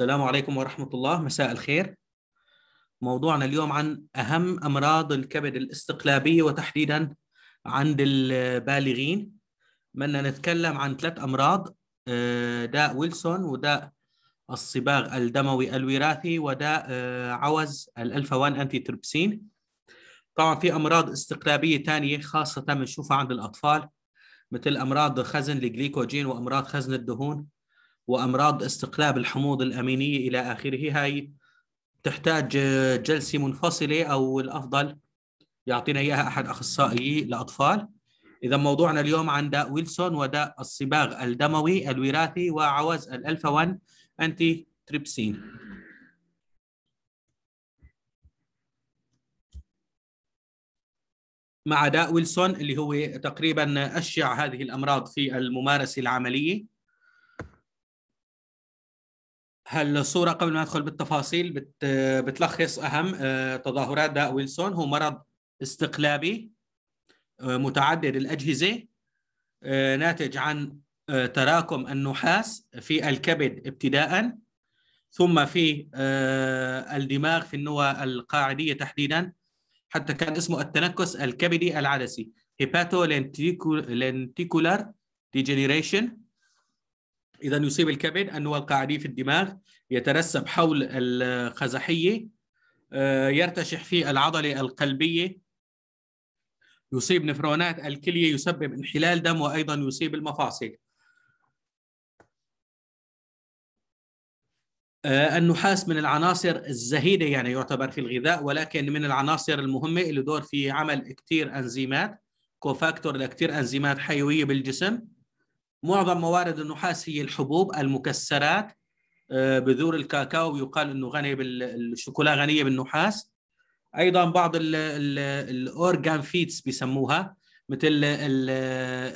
السلام عليكم ورحمة الله مساء الخير موضوعنا اليوم عن أهم أمراض الكبد الاستقلابية وتحديدا عند البالغين بدنا نتكلم عن ثلاث أمراض آه، داء ويلسون وداء الصباغ الدموي الوراثي وداء آه، عوز الألفا 1 أنتي تربسين طبعا في أمراض استقلابية ثانية خاصة بنشوفها عند الأطفال مثل أمراض خزن الجليكوجين وأمراض خزن الدهون وامراض استقلاب الحموض الامينيه الى اخره هاي تحتاج جلسه منفصله او الافضل يعطينا اياها احد اخصائيي الاطفال اذا موضوعنا اليوم عن داء ويلسون وداء الصباغ الدموي الوراثي وعوز الالفا 1 انتي تريبسين مع داء ويلسون اللي هو تقريبا اشيع هذه الامراض في الممارسه العمليه هالصورة قبل ما ندخل بالتفاصيل بت بتلخص أهم آه، تظاهرات داء ويلسون هو مرض استقلابي آه، متعدد الأجهزة آه، ناتج عن تراكم النحاس في الكبد ابتداء ثم في الدماغ في النواه القاعدية تحديدا حتى كان اسمه التنكس الكبدي العدسي هيباتو لنتيكولار ديجنريشن اذا يصيب الكبد انواع القاعدي في الدماغ يترسب حول الخزحيه آه، يرتشح في العضله القلبيه يصيب نفرونات الكليه يسبب انحلال دم وايضا يصيب المفاصل آه، النحاس من العناصر الزهيده يعني يعتبر في الغذاء ولكن من العناصر المهمه اللي دور في عمل كثير انزيمات كوفاكتور لكثير انزيمات حيويه بالجسم معظم موارد النحاس هي الحبوب المكسرات آه، بذور الكاكاو يقال انه غني بالشوكولا غنيه بالنحاس ايضا بعض الاورجان فيتس بيسموها مثل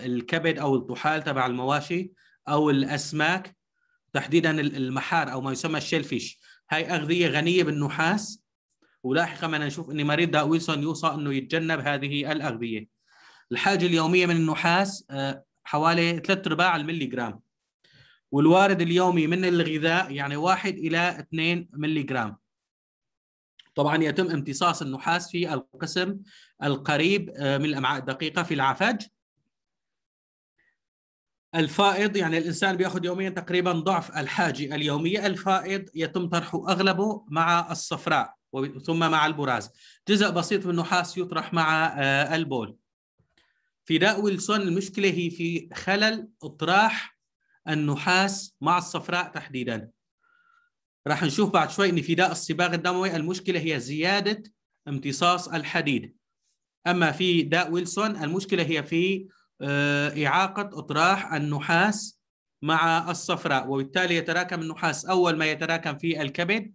الكبد او الطحال تبع المواشي او الاسماك تحديدا المحار او ما يسمى الشيلفيش هاي اغذيه غنيه بالنحاس ولاحقا ما نشوف ان مريض داويسون يوصى انه يتجنب هذه الاغذيه الحاجه اليوميه من النحاس آه، حوالي 3 ارباع الملي جرام والوارد اليومي من الغذاء يعني 1 الى 2 ملي جرام طبعا يتم امتصاص النحاس في القسم القريب آه، من الامعاء الدقيقه في العفج الفائض يعني الانسان بياخذ يوميا تقريبا ضعف الحاجه اليوميه الفائض يتم طرحه اغلبه مع الصفراء ثم مع البراز جزء بسيط من النحاس يطرح مع آه، البول في داء ويلسون المشكله هي في خلل اطراح النحاس مع الصفراء تحديدا راح نشوف بعد شوي ان في داء الصباغ الدموي المشكله هي زياده امتصاص الحديد اما في داء ويلسون المشكله هي في آه، اعاقه اطراح النحاس مع الصفراء وبالتالي يتراكم النحاس اول ما يتراكم في الكبد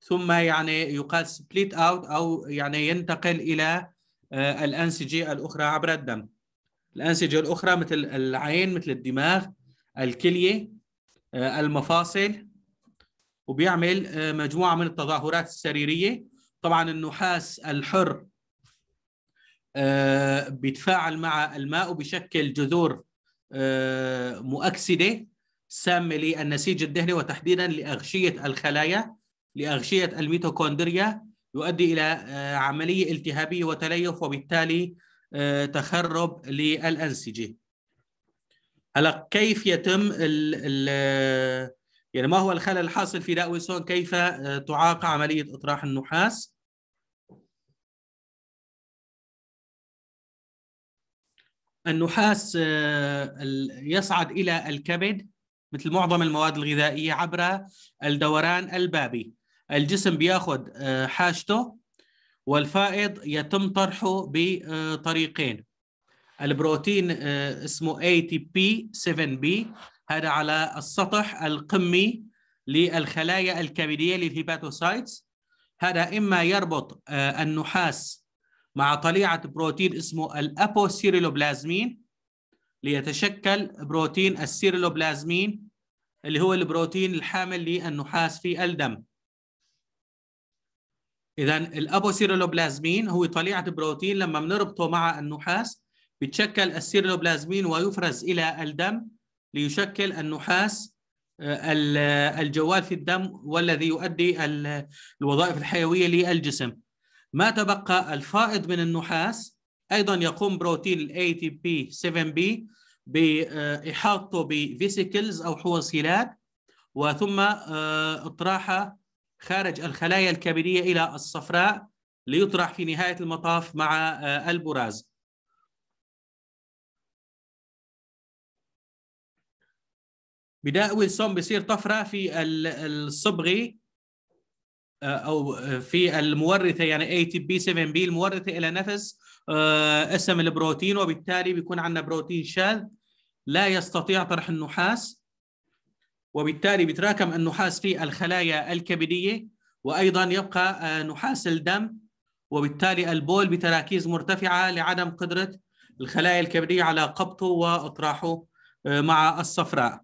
ثم يعني يقال سبليت اوت او يعني ينتقل الى آه، الانسجه الاخرى عبر الدم الأنسجة الأخرى مثل العين مثل الدماغ الكلية آه، المفاصل وبيعمل آه، مجموعة من التظاهرات السريرية طبعا النحاس الحر آه، بيتفاعل مع الماء وبيشكل جذور مؤكسدة سامة للنسيج الدهني وتحديدا لأغشية الخلايا لأغشية الميتوكوندريا يؤدي إلى عملية التهابية وتليف وبالتالي آه، تخرب للأنسجة هلا كيف يتم الـ الـ يعني ما هو الخلل الحاصل في داويسون؟ كيف آه، تعاق عملية إطراح النحاس النحاس آه، يصعد إلى الكبد مثل معظم المواد الغذائية عبر الدوران البابي الجسم بياخذ حاجته والفائض يتم طرحه بطريقين البروتين آه، اسمه ATP7B هذا على السطح القمي للخلايا الكبدية للهيباتوسايتس هذا إما يربط آه، النحاس مع طليعة بروتين اسمه الأبوسيريلوبلازمين ليتشكل بروتين السيريلوبلازمين اللي هو البروتين الحامل للنحاس في الدم اذا الابوسيرولوبلازمين هو طليعه بروتين لما بنربطه مع النحاس بتشكل السيرولوبلازمين ويفرز الى الدم ليشكل النحاس آه، آه، الجوال في الدم والذي يؤدي الوظائف الحيويه للجسم. ما تبقى الفائض من النحاس ايضا يقوم بروتين الاي تي بي 7 بي باحاطته بفيسيكلز او حوصلات وثم آه، اطراحها خارج الخلايا الكبدية إلى الصفراء ليطرح في نهاية المطاف مع آه، البراز بداء ويلسون بيصير طفرة في الصبغي آه، أو آه، في المورثة يعني ATP7B المورثة إلى نفس اسم البروتين وبالتالي بيكون عندنا بروتين شاذ لا يستطيع طرح النحاس وبالتالي بيتراكم النحاس في الخلايا الكبدية وأيضا يبقى آه، نحاس الدم وبالتالي البول بتراكيز مرتفعة لعدم قدرة الخلايا الكبدية على قبضه وإطراحه آه، مع الصفراء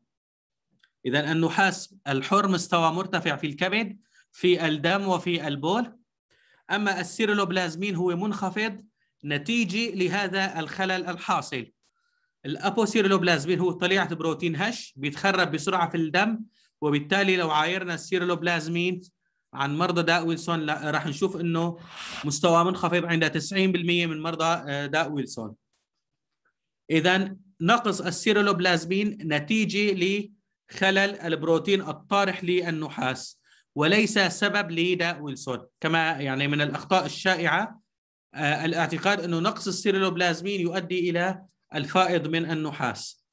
إذا النحاس الحر مستوى مرتفع في الكبد في الدم وفي البول أما السيرولوبلازمين هو منخفض نتيجة لهذا الخلل الحاصل الابوسيرولوبلازمين هو طليعه بروتين هش بيتخرب بسرعه في الدم وبالتالي لو عايرنا السيرولوبلازمين عن مرضى داء ويلسون راح نشوف انه مستوى منخفض عند 90% من مرضى آه، داء ويلسون اذا نقص السيرولوبلازمين نتيجه لخلل البروتين الطارح للنحاس وليس سبب لداء ويلسون كما يعني من الاخطاء الشائعه آه، الاعتقاد انه نقص السيرولوبلازمين يؤدي الى الفائض من النحاس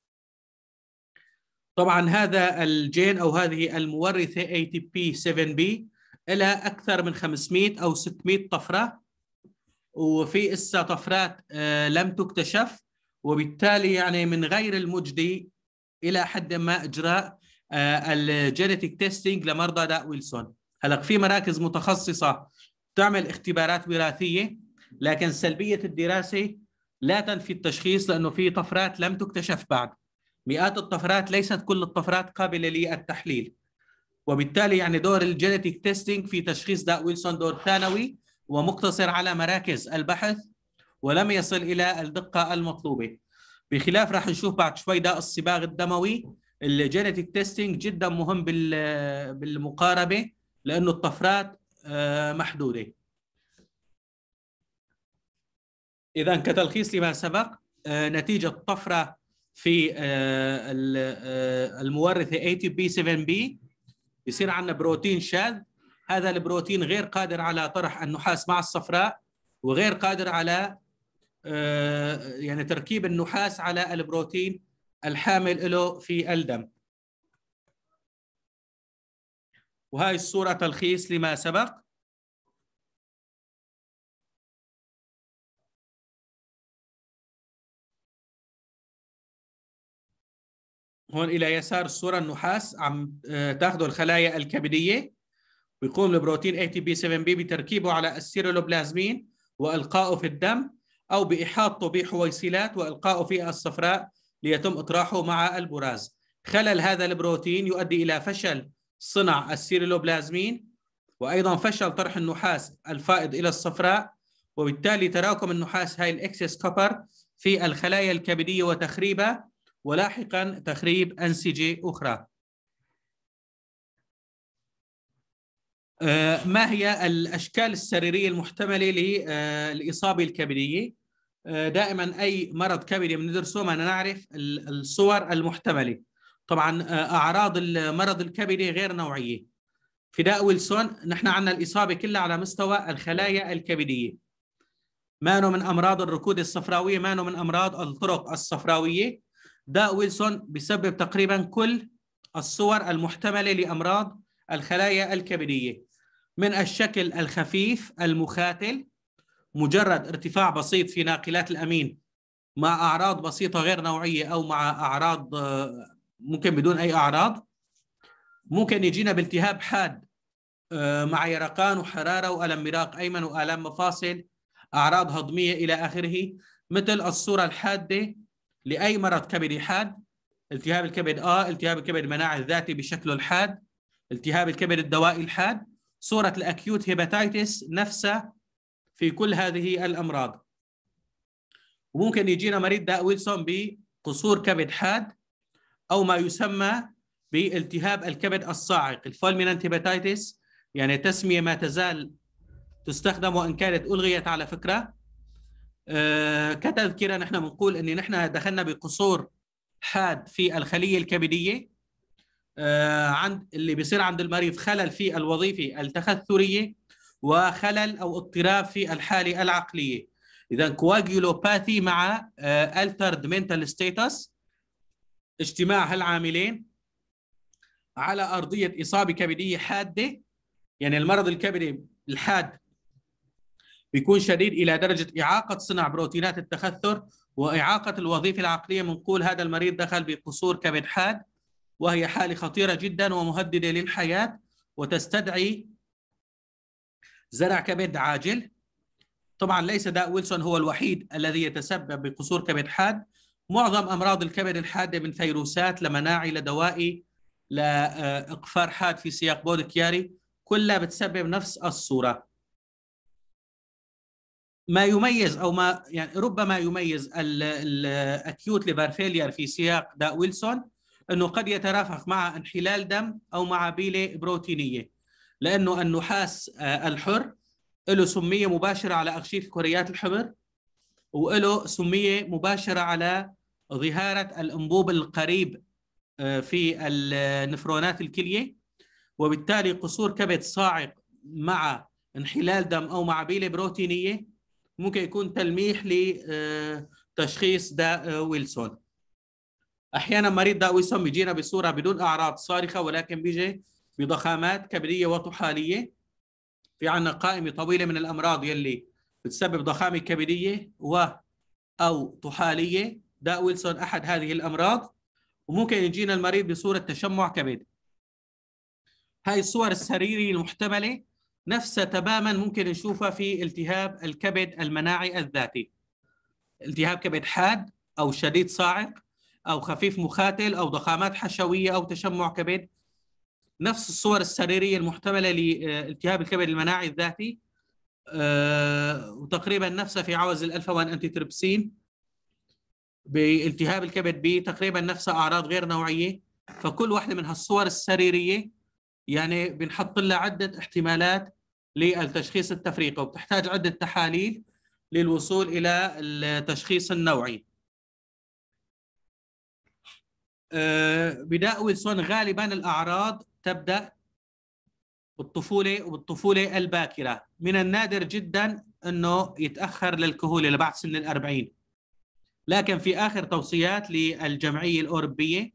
طبعا هذا الجين او هذه المورثه اي تي بي 7 بي لها اكثر من 500 او 600 طفره وفي اسا طفرات آه، لم تكتشف وبالتالي يعني من غير المجدي الى حد ما اجراء آه، الجينيتيك تيستينج لمرضى داء ويلسون هلا في مراكز متخصصه تعمل اختبارات وراثيه لكن سلبيه الدراسه لا تنفي التشخيص لانه في طفرات لم تكتشف بعد مئات الطفرات ليست كل الطفرات قابله للتحليل وبالتالي يعني دور الجينيتيك تيستينج في تشخيص داء ويلسون دور ثانوي ومقتصر على مراكز البحث ولم يصل الى الدقه المطلوبه بخلاف راح نشوف بعد شوي داء الصباغ الدموي الجينيتيك تيستينج جدا مهم بالمقاربه لانه الطفرات آه، محدوده اذا كتلخيص لما سبق آه، نتيجه طفره في المورث اي تي بي 7 بي يصير عندنا بروتين شاذ هذا البروتين غير قادر على طرح النحاس مع الصفراء وغير قادر على آه، يعني تركيب النحاس على البروتين الحامل له في الدم وهاي الصورة تلخيص لما سبق هون الى يسار الصوره النحاس عم آه، تاخذه الخلايا الكبديه ويقوم البروتين اي تي بي 7 بي بتركيبه على السيرولوبلازمين والقائه في الدم او باحاطته بحويصلات والقائه في الصفراء ليتم اطراحه مع البراز. خلل هذا البروتين يؤدي الى فشل صنع السيرولوبلازمين وايضا فشل طرح النحاس الفائض الى الصفراء وبالتالي تراكم النحاس هاي الاكسس كوبر في الخلايا الكبديه وتخريبها ولاحقا تخريب أنسجة أخرى آه، ما هي الأشكال السريرية المحتملة للإصابة آه، الكبدية؟ آه، دائما أي مرض كبدي بندرسه ما نعرف الصور المحتملة طبعا أعراض المرض الكبدي غير نوعية في داء ويلسون نحن عندنا الإصابة كلها على مستوى الخلايا الكبدية ما من أمراض الركود الصفراوية ما من أمراض الطرق الصفراوية داء ويلسون بيسبب تقريبا كل الصور المحتملة لأمراض الخلايا الكبدية من الشكل الخفيف المخاتل مجرد ارتفاع بسيط في ناقلات الأمين مع أعراض بسيطة غير نوعية أو مع أعراض ممكن بدون أي أعراض ممكن يجينا بالتهاب حاد آه، مع يرقان وحرارة وألم مراق أيمن وآلام مفاصل أعراض هضمية إلى آخره مثل الصورة الحادة لاي مرض كبدي حاد التهاب الكبد اه التهاب الكبد المناعي الذاتي بشكله الحاد التهاب الكبد الدوائي الحاد صوره الاكيوت هيباتايتس نفسها في كل هذه الامراض وممكن يجينا مريض داء ويلسون بقصور كبد حاد او ما يسمى بالتهاب الكبد الصاعق الفولمينانت هيباتايتس يعني تسميه ما تزال تستخدم وان كانت الغيت على فكره آه، كتذكره نحن بنقول ان نحن دخلنا بقصور حاد في الخليه الكبديه آه، عند اللي بيصير عند المريض خلل في الوظيفه التخثريه وخلل او اضطراب في الحاله العقليه اذا كواجيولوباثي مع الترد منتال ستيتس اجتماع هالعاملين على ارضيه اصابه كبديه حاده يعني المرض الكبدي الحاد بيكون شديد الى درجه اعاقه صنع بروتينات التخثر واعاقه الوظيفه العقليه بنقول هذا المريض دخل بقصور كبد حاد وهي حاله خطيره جدا ومهدده للحياه وتستدعي زرع كبد عاجل طبعا ليس داء ويلسون هو الوحيد الذي يتسبب بقصور كبد حاد معظم امراض الكبد الحاده من فيروسات لمناعي لدوائي لاقفار آه، حاد في سياق بودكياري كلها بتسبب نفس الصوره ما يميز او ما يعني ربما يميز الاكيوت ليفر فيلير في سياق داء ويلسون انه قد يترافق مع انحلال دم او مع بيله بروتينيه لانه النحاس آه، الحر له سميه مباشره على اغشيه الكريات الحمر وله سميه مباشره على ظهاره الانبوب القريب آه، في النفرونات الكليه وبالتالي قصور كبد صاعق مع انحلال دم او مع بيله بروتينيه ممكن يكون تلميح لتشخيص آه، داء آه، ويلسون احيانا مريض داء ويلسون بيجينا بصوره بدون اعراض صارخه ولكن بيجي بضخامات كبديه وطحاليه في عنا قائمه طويله من الامراض يلي بتسبب ضخامه كبديه و او طحاليه داء ويلسون احد هذه الامراض وممكن يجينا المريض بصوره تشمع كبد هاي الصور السريريه المحتمله نفسها تماما ممكن نشوفها في التهاب الكبد المناعي الذاتي التهاب كبد حاد او شديد صاعق او خفيف مخاتل او ضخامات حشويه او تشمع كبد نفس الصور السريريه المحتمله لالتهاب الكبد المناعي الذاتي آه، وتقريبا نفسها في عوز الالفا 1 انتي تربسين بالتهاب الكبد بي تقريبا نفسها اعراض غير نوعيه فكل واحده من هالصور السريريه يعني بنحط لها عده احتمالات للتشخيص التفريقي وبتحتاج عده تحاليل للوصول الى التشخيص النوعي. آه، ويلسون غالبا الاعراض تبدا بالطفوله وبالطفوله الباكره، من النادر جدا انه يتاخر للكهوله لبعد سن ال 40. لكن في اخر توصيات للجمعيه الاوروبيه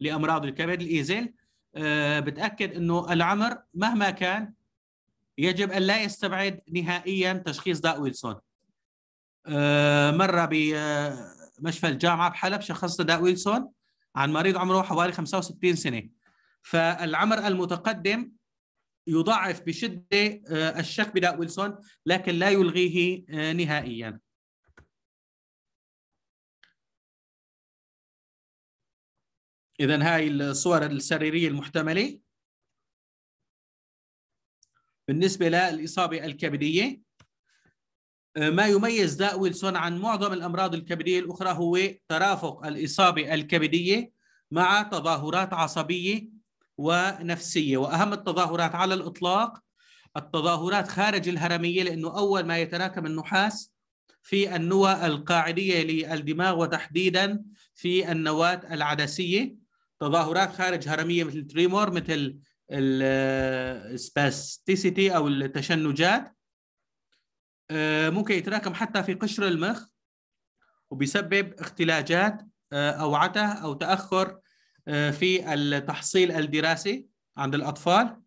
لامراض الكبد الايزل آه، بتاكد انه العمر مهما كان يجب ان لا يستبعد نهائيا تشخيص داء ويلسون آه، مره بمشفى الجامعه بحلب شخصت داء ويلسون عن مريض عمره حوالي 65 سنه فالعمر المتقدم يضاعف بشده آه، الشك بداء ويلسون لكن لا يلغيه نهائيا إذا هاي الصور السريرية المحتملة بالنسبة للإصابة الكبدية آه، ما يميز داء ويلسون عن معظم الأمراض الكبدية الأخرى هو ترافق الإصابة الكبدية مع تظاهرات عصبية ونفسية وأهم التظاهرات على الإطلاق التظاهرات خارج الهرمية لأنه أول ما يتراكم النحاس في النوى القاعدية للدماغ وتحديدا في النواة العدسية تظاهرات خارج هرميه مثل تريمور مثل السباستيسيتي آه، او التشنجات آه، ممكن يتراكم حتى في قشر المخ وبيسبب اختلاجات آه، او عته او تاخر في التحصيل الدراسي عند الاطفال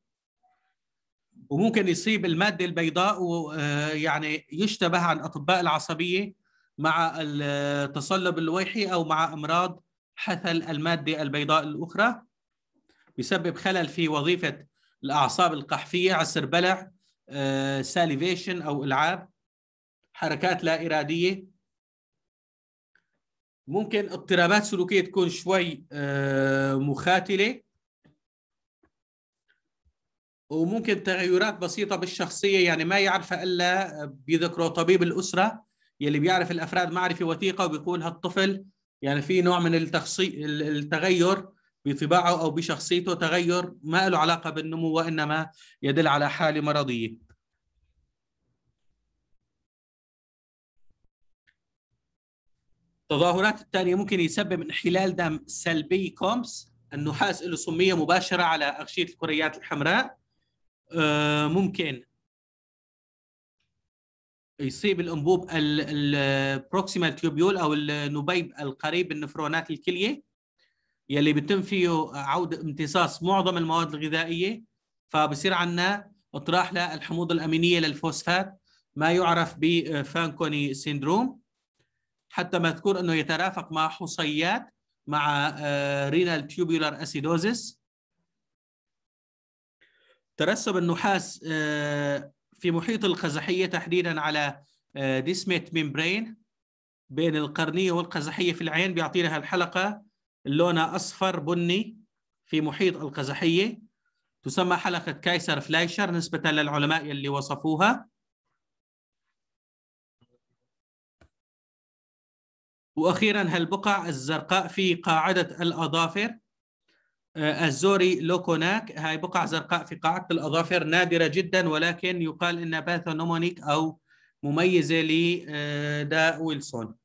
وممكن يصيب الماده البيضاء ويعني يشتبه عن اطباء العصبيه مع التصلب اللويحي او مع امراض حثل المادة البيضاء الأخرى بسبب خلل في وظيفة الأعصاب القحفية عسر بلع ساليفيشن آه، أو إلعاب حركات لا إرادية ممكن اضطرابات سلوكية تكون شوي آه، مخاتلة وممكن تغيرات بسيطة بالشخصية يعني ما يعرفها إلا بيذكره طبيب الأسرة يلي بيعرف الأفراد معرفة وثيقة وبيقول هالطفل يعني في نوع من التخصي... التغير بطباعه او بشخصيته تغير ما له علاقه بالنمو وانما يدل على حاله مرضيه. التظاهرات الثانيه ممكن يسبب انحلال دم سلبي كومس النحاس له سميه مباشره على اغشيه الكريات الحمراء آه، ممكن يصيب الانبوب البروكسيمال تيوبيول او النبيب القريب من نفرونات الكليه يلي بيتم فيه عوده امتصاص معظم المواد الغذائيه فبصير عندنا اطراح للحموضه الامينيه للفوسفات ما يعرف بفانكوني سيندروم حتى مذكور انه يترافق مع حصيات مع رينال تيوبولار اسيدوزيس ترسب النحاس آه، في محيط القزحية تحديدا على آه، ديسميت ميمبرين بين القرنية والقزحية في العين بيعطينا هالحلقة لونها أصفر بني في محيط القزحية تسمى حلقة كايسر فلايشر نسبة للعلماء اللي وصفوها وأخيرا هالبقع الزرقاء في قاعدة الأظافر آه، الزوري لوكوناك هاي بقع زرقاء في قاعة الأظافر نادرة جدا ولكن يقال إنها باثونومونيك أو مميزة لداء آه، ويلسون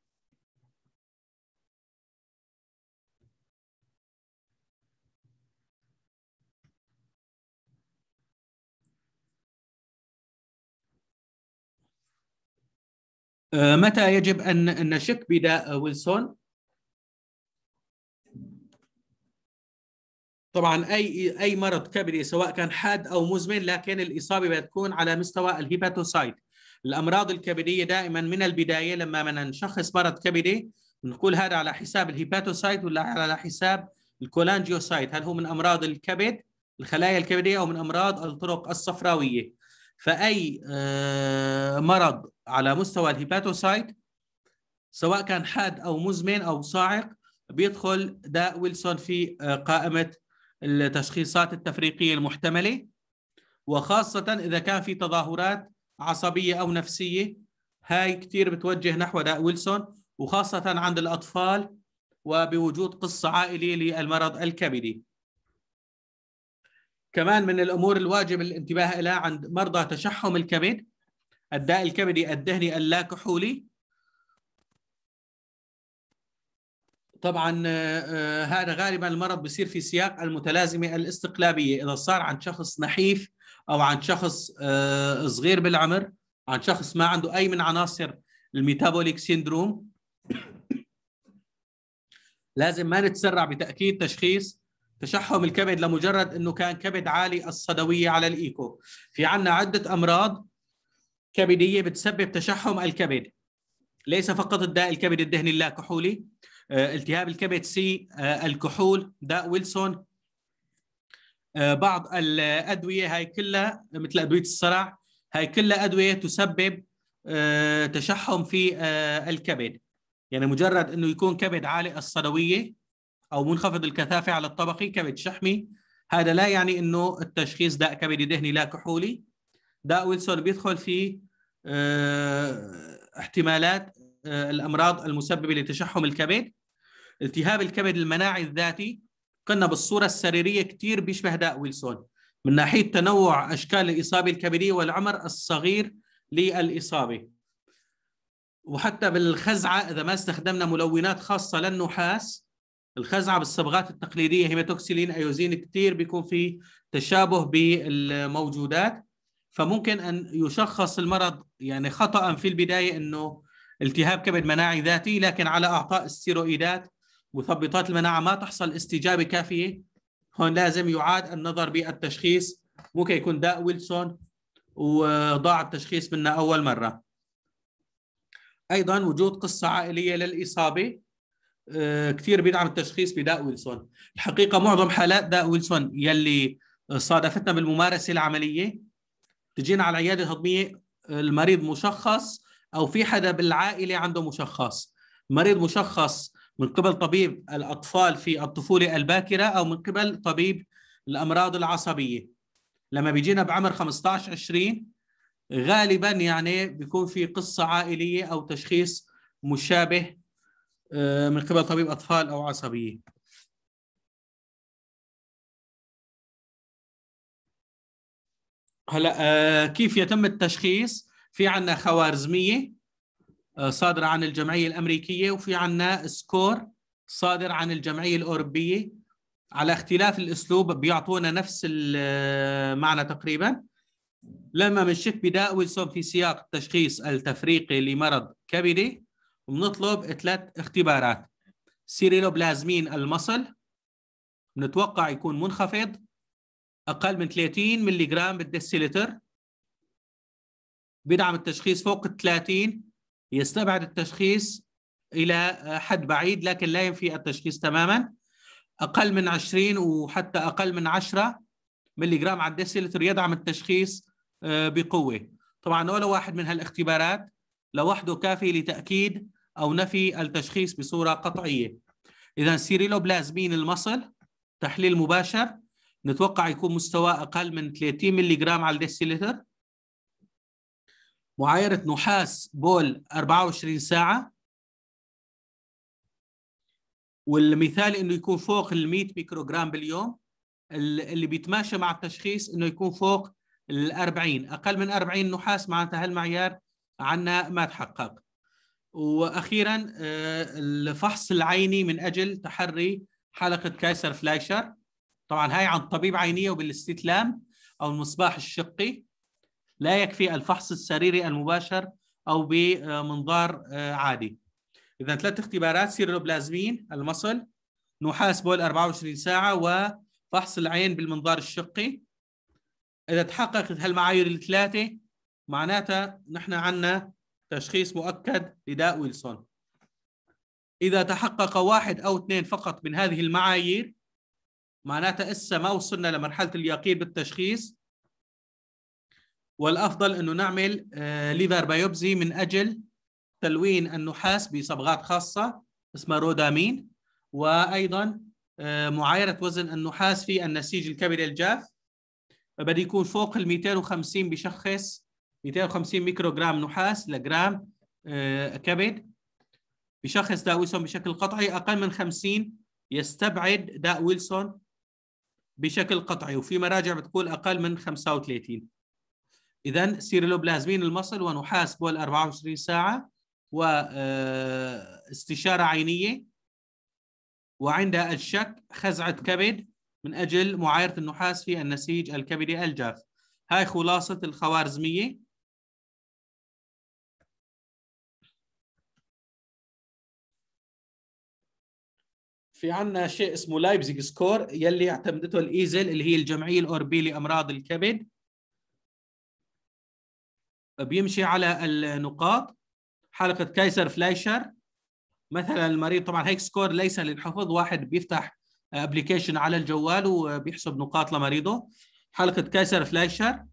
آه، متى يجب أن نشك بداء ويلسون؟ طبعا اي اي مرض كبدي سواء كان حاد او مزمن لكن الاصابه بتكون على مستوى الهيباتوسايت الامراض الكبديه دائما من البدايه لما بدنا نشخص مرض كبدي بنقول هذا على حساب الهيباتوسايت ولا على حساب الكولانجيوسايت هل هو من امراض الكبد الخلايا الكبديه او من امراض الطرق الصفراويه فاي آه، مرض على مستوى الهيباتوسايت سواء كان حاد او مزمن او صاعق بيدخل داء ويلسون في آه، قائمه التشخيصات التفريقيه المحتمله وخاصه اذا كان في تظاهرات عصبيه او نفسيه هاي كثير بتوجه نحو داء ويلسون وخاصه عند الاطفال وبوجود قصه عائليه للمرض الكبدي. كمان من الامور الواجب الانتباه لها عند مرضى تشحم الكبد الداء الكبدي الدهني اللاكحولي طبعا آه، آه، هذا غالبا المرض بيصير في سياق المتلازمه الاستقلابيه اذا صار عن شخص نحيف او عن شخص آه، صغير بالعمر عن شخص ما عنده اي من عناصر الميتابوليك سيندروم لازم ما نتسرع بتاكيد تشخيص تشحم الكبد لمجرد انه كان كبد عالي الصدويه على الايكو في عندنا عده امراض كبديه بتسبب تشحم الكبد ليس فقط الداء الكبد الدهني اللاكحولي كحولي آه، التهاب الكبد سي آه، الكحول داء ويلسون آه، بعض الادويه هاي كلها مثل ادويه الصرع هاي كلها ادويه تسبب تشحم في الكبد يعني مجرد انه يكون كبد عالي الصلويه او منخفض الكثافه على الطبقي كبد شحمي هذا لا يعني انه التشخيص داء كبدي دهني لا كحولي داء ويلسون بيدخل في احتمالات الامراض المسببه لتشحم الكبد التهاب الكبد المناعي الذاتي قلنا بالصورة السريرية كتير بيشبه داء ويلسون من ناحية تنوع أشكال الإصابة الكبدية والعمر الصغير للإصابة وحتى بالخزعة إذا ما استخدمنا ملونات خاصة للنحاس الخزعة بالصبغات التقليدية هيماتوكسيلين أيوزين كتير بيكون في تشابه بالموجودات فممكن أن يشخص المرض يعني خطأ في البداية أنه التهاب كبد مناعي ذاتي لكن على اعطاء الستيرويدات مثبطات المناعه ما تحصل استجابه كافيه هون لازم يعاد النظر بالتشخيص ممكن يكون داء ويلسون وضاع التشخيص منا اول مره ايضا وجود قصه عائليه للاصابه آه، كثير بيدعم التشخيص بداء ويلسون الحقيقه معظم حالات داء ويلسون يلي صادفتنا بالممارسه العمليه تجينا على العياده الهضميه آه، المريض مشخص او في حدا بالعائله عنده مشخص مريض مشخص من قبل طبيب الاطفال في الطفوله الباكره او من قبل طبيب الامراض العصبيه لما بيجينا بعمر 15 20 غالبا يعني بيكون في قصه عائليه او تشخيص مشابه آه، من قبل طبيب اطفال او عصبيه هلا آه، كيف يتم التشخيص في عندنا خوارزميه آه، صادرة عن الجمعية الأمريكية وفي عنا سكور صادر عن الجمعية الأوروبية على اختلاف الأسلوب بيعطونا نفس المعنى آه، تقريبا لما بنشك بداء ويلسون في سياق التشخيص التفريقي لمرض كبدي بنطلب ثلاث اختبارات سيريلوبلازمين المصل نتوقع يكون منخفض أقل من 30 ملغ بالدسيلتر بدعم التشخيص فوق ال 30 يستبعد التشخيص الى حد بعيد لكن لا ينفي التشخيص تماما اقل من 20 وحتى اقل من 10 ملي جرام على الديسيلتر يدعم التشخيص آه، بقوه طبعا ولا واحد من هالاختبارات لوحده كافي لتاكيد او نفي التشخيص بصوره قطعيه اذا سيريلوبلازمين المصل تحليل مباشر نتوقع يكون مستواه اقل من 30 ملي جرام على الديسيلتر معايره نحاس بول 24 ساعه والمثالي انه يكون فوق ال 100 ميكروغرام باليوم اللي بيتماشى مع التشخيص انه يكون فوق ال 40 اقل من 40 نحاس معناتها هالمعيار عنا ما تحقق واخيرا آه، الفحص العيني من اجل تحري حلقه كايسر فلايشر طبعا هاي عن طبيب عينيه وبالاستتلام او المصباح الشقي لا يكفي الفحص السريري المباشر او بمنظار آه، عادي اذا ثلاث اختبارات سيرولوبلازمين المصل نحاس بول 24 ساعه وفحص العين بالمنظار الشقي اذا تحققت هالمعايير الثلاثه معناتها نحن عندنا تشخيص مؤكد لداء ويلسون اذا تحقق واحد او اثنين فقط من هذه المعايير معناتها اسا ما وصلنا لمرحله اليقين بالتشخيص والافضل انه نعمل ليفر آه، بايوبزي من اجل تلوين النحاس بصبغات خاصه اسمها رودامين وايضا آه، معايره وزن النحاس في النسيج الكبدي الجاف بده يكون فوق ال 250 بشخص 250 ميكروغرام نحاس لجرام آه، كبد بشخص داء ويلسون بشكل قطعي اقل من 50 يستبعد داء ويلسون بشكل قطعي وفي مراجع بتقول اقل من 35 اذا سيرلوبلازمين المصل ونحاسبه ال 24 ساعه واستشاره آه، عينيه وعندها الشك خزعه كبد من اجل معايره النحاس في النسيج الكبدي الجاف هاي خلاصه الخوارزميه في عنا شيء اسمه لايبزيج سكور يلي اعتمدته الايزل اللي هي الجمعيه الاوروبيه لامراض الكبد بيمشي على النقاط حلقه كايسر فلايشر مثلا المريض طبعا هيك سكور ليس للحفظ واحد بيفتح ابلكيشن على الجوال وبيحسب نقاط لمريضه حلقه كايسر فلايشر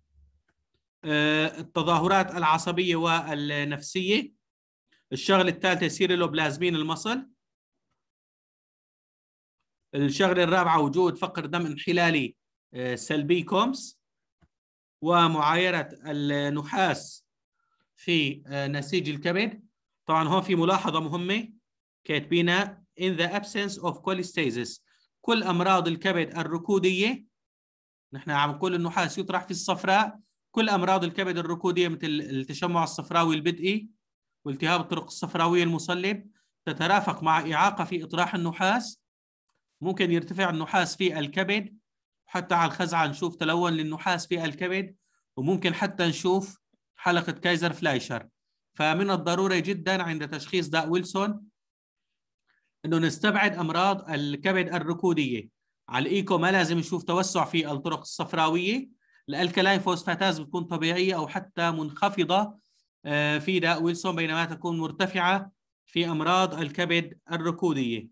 آه، التظاهرات العصبيه والنفسيه الشغله الثالثه سيريلوبلازمين المصل الشغله الرابعه وجود فقر دم انحلالي آه، سلبي كومس ومعايره النحاس في آه، نسيج الكبد طبعا هون في ملاحظه مهمه كاتبينها in the absence of cholestasis كل امراض الكبد الركوديه نحن عم نقول النحاس يطرح في الصفراء كل امراض الكبد الركوديه مثل التشمع الصفراوي البدئي والتهاب الطرق الصفراويه المصلب تترافق مع اعاقه في اطراح النحاس ممكن يرتفع النحاس في الكبد حتى على الخزعه نشوف تلون للنحاس في الكبد وممكن حتى نشوف حلقه كايزر فلايشر فمن الضروري جدا عند تشخيص داء ويلسون انه نستبعد امراض الكبد الركوديه على الايكو ما لازم نشوف توسع في الطرق الصفراويه الالكلاين فوسفاتاز بتكون طبيعيه او حتى منخفضه آه، في داء ويلسون بينما تكون مرتفعه في امراض الكبد الركوديه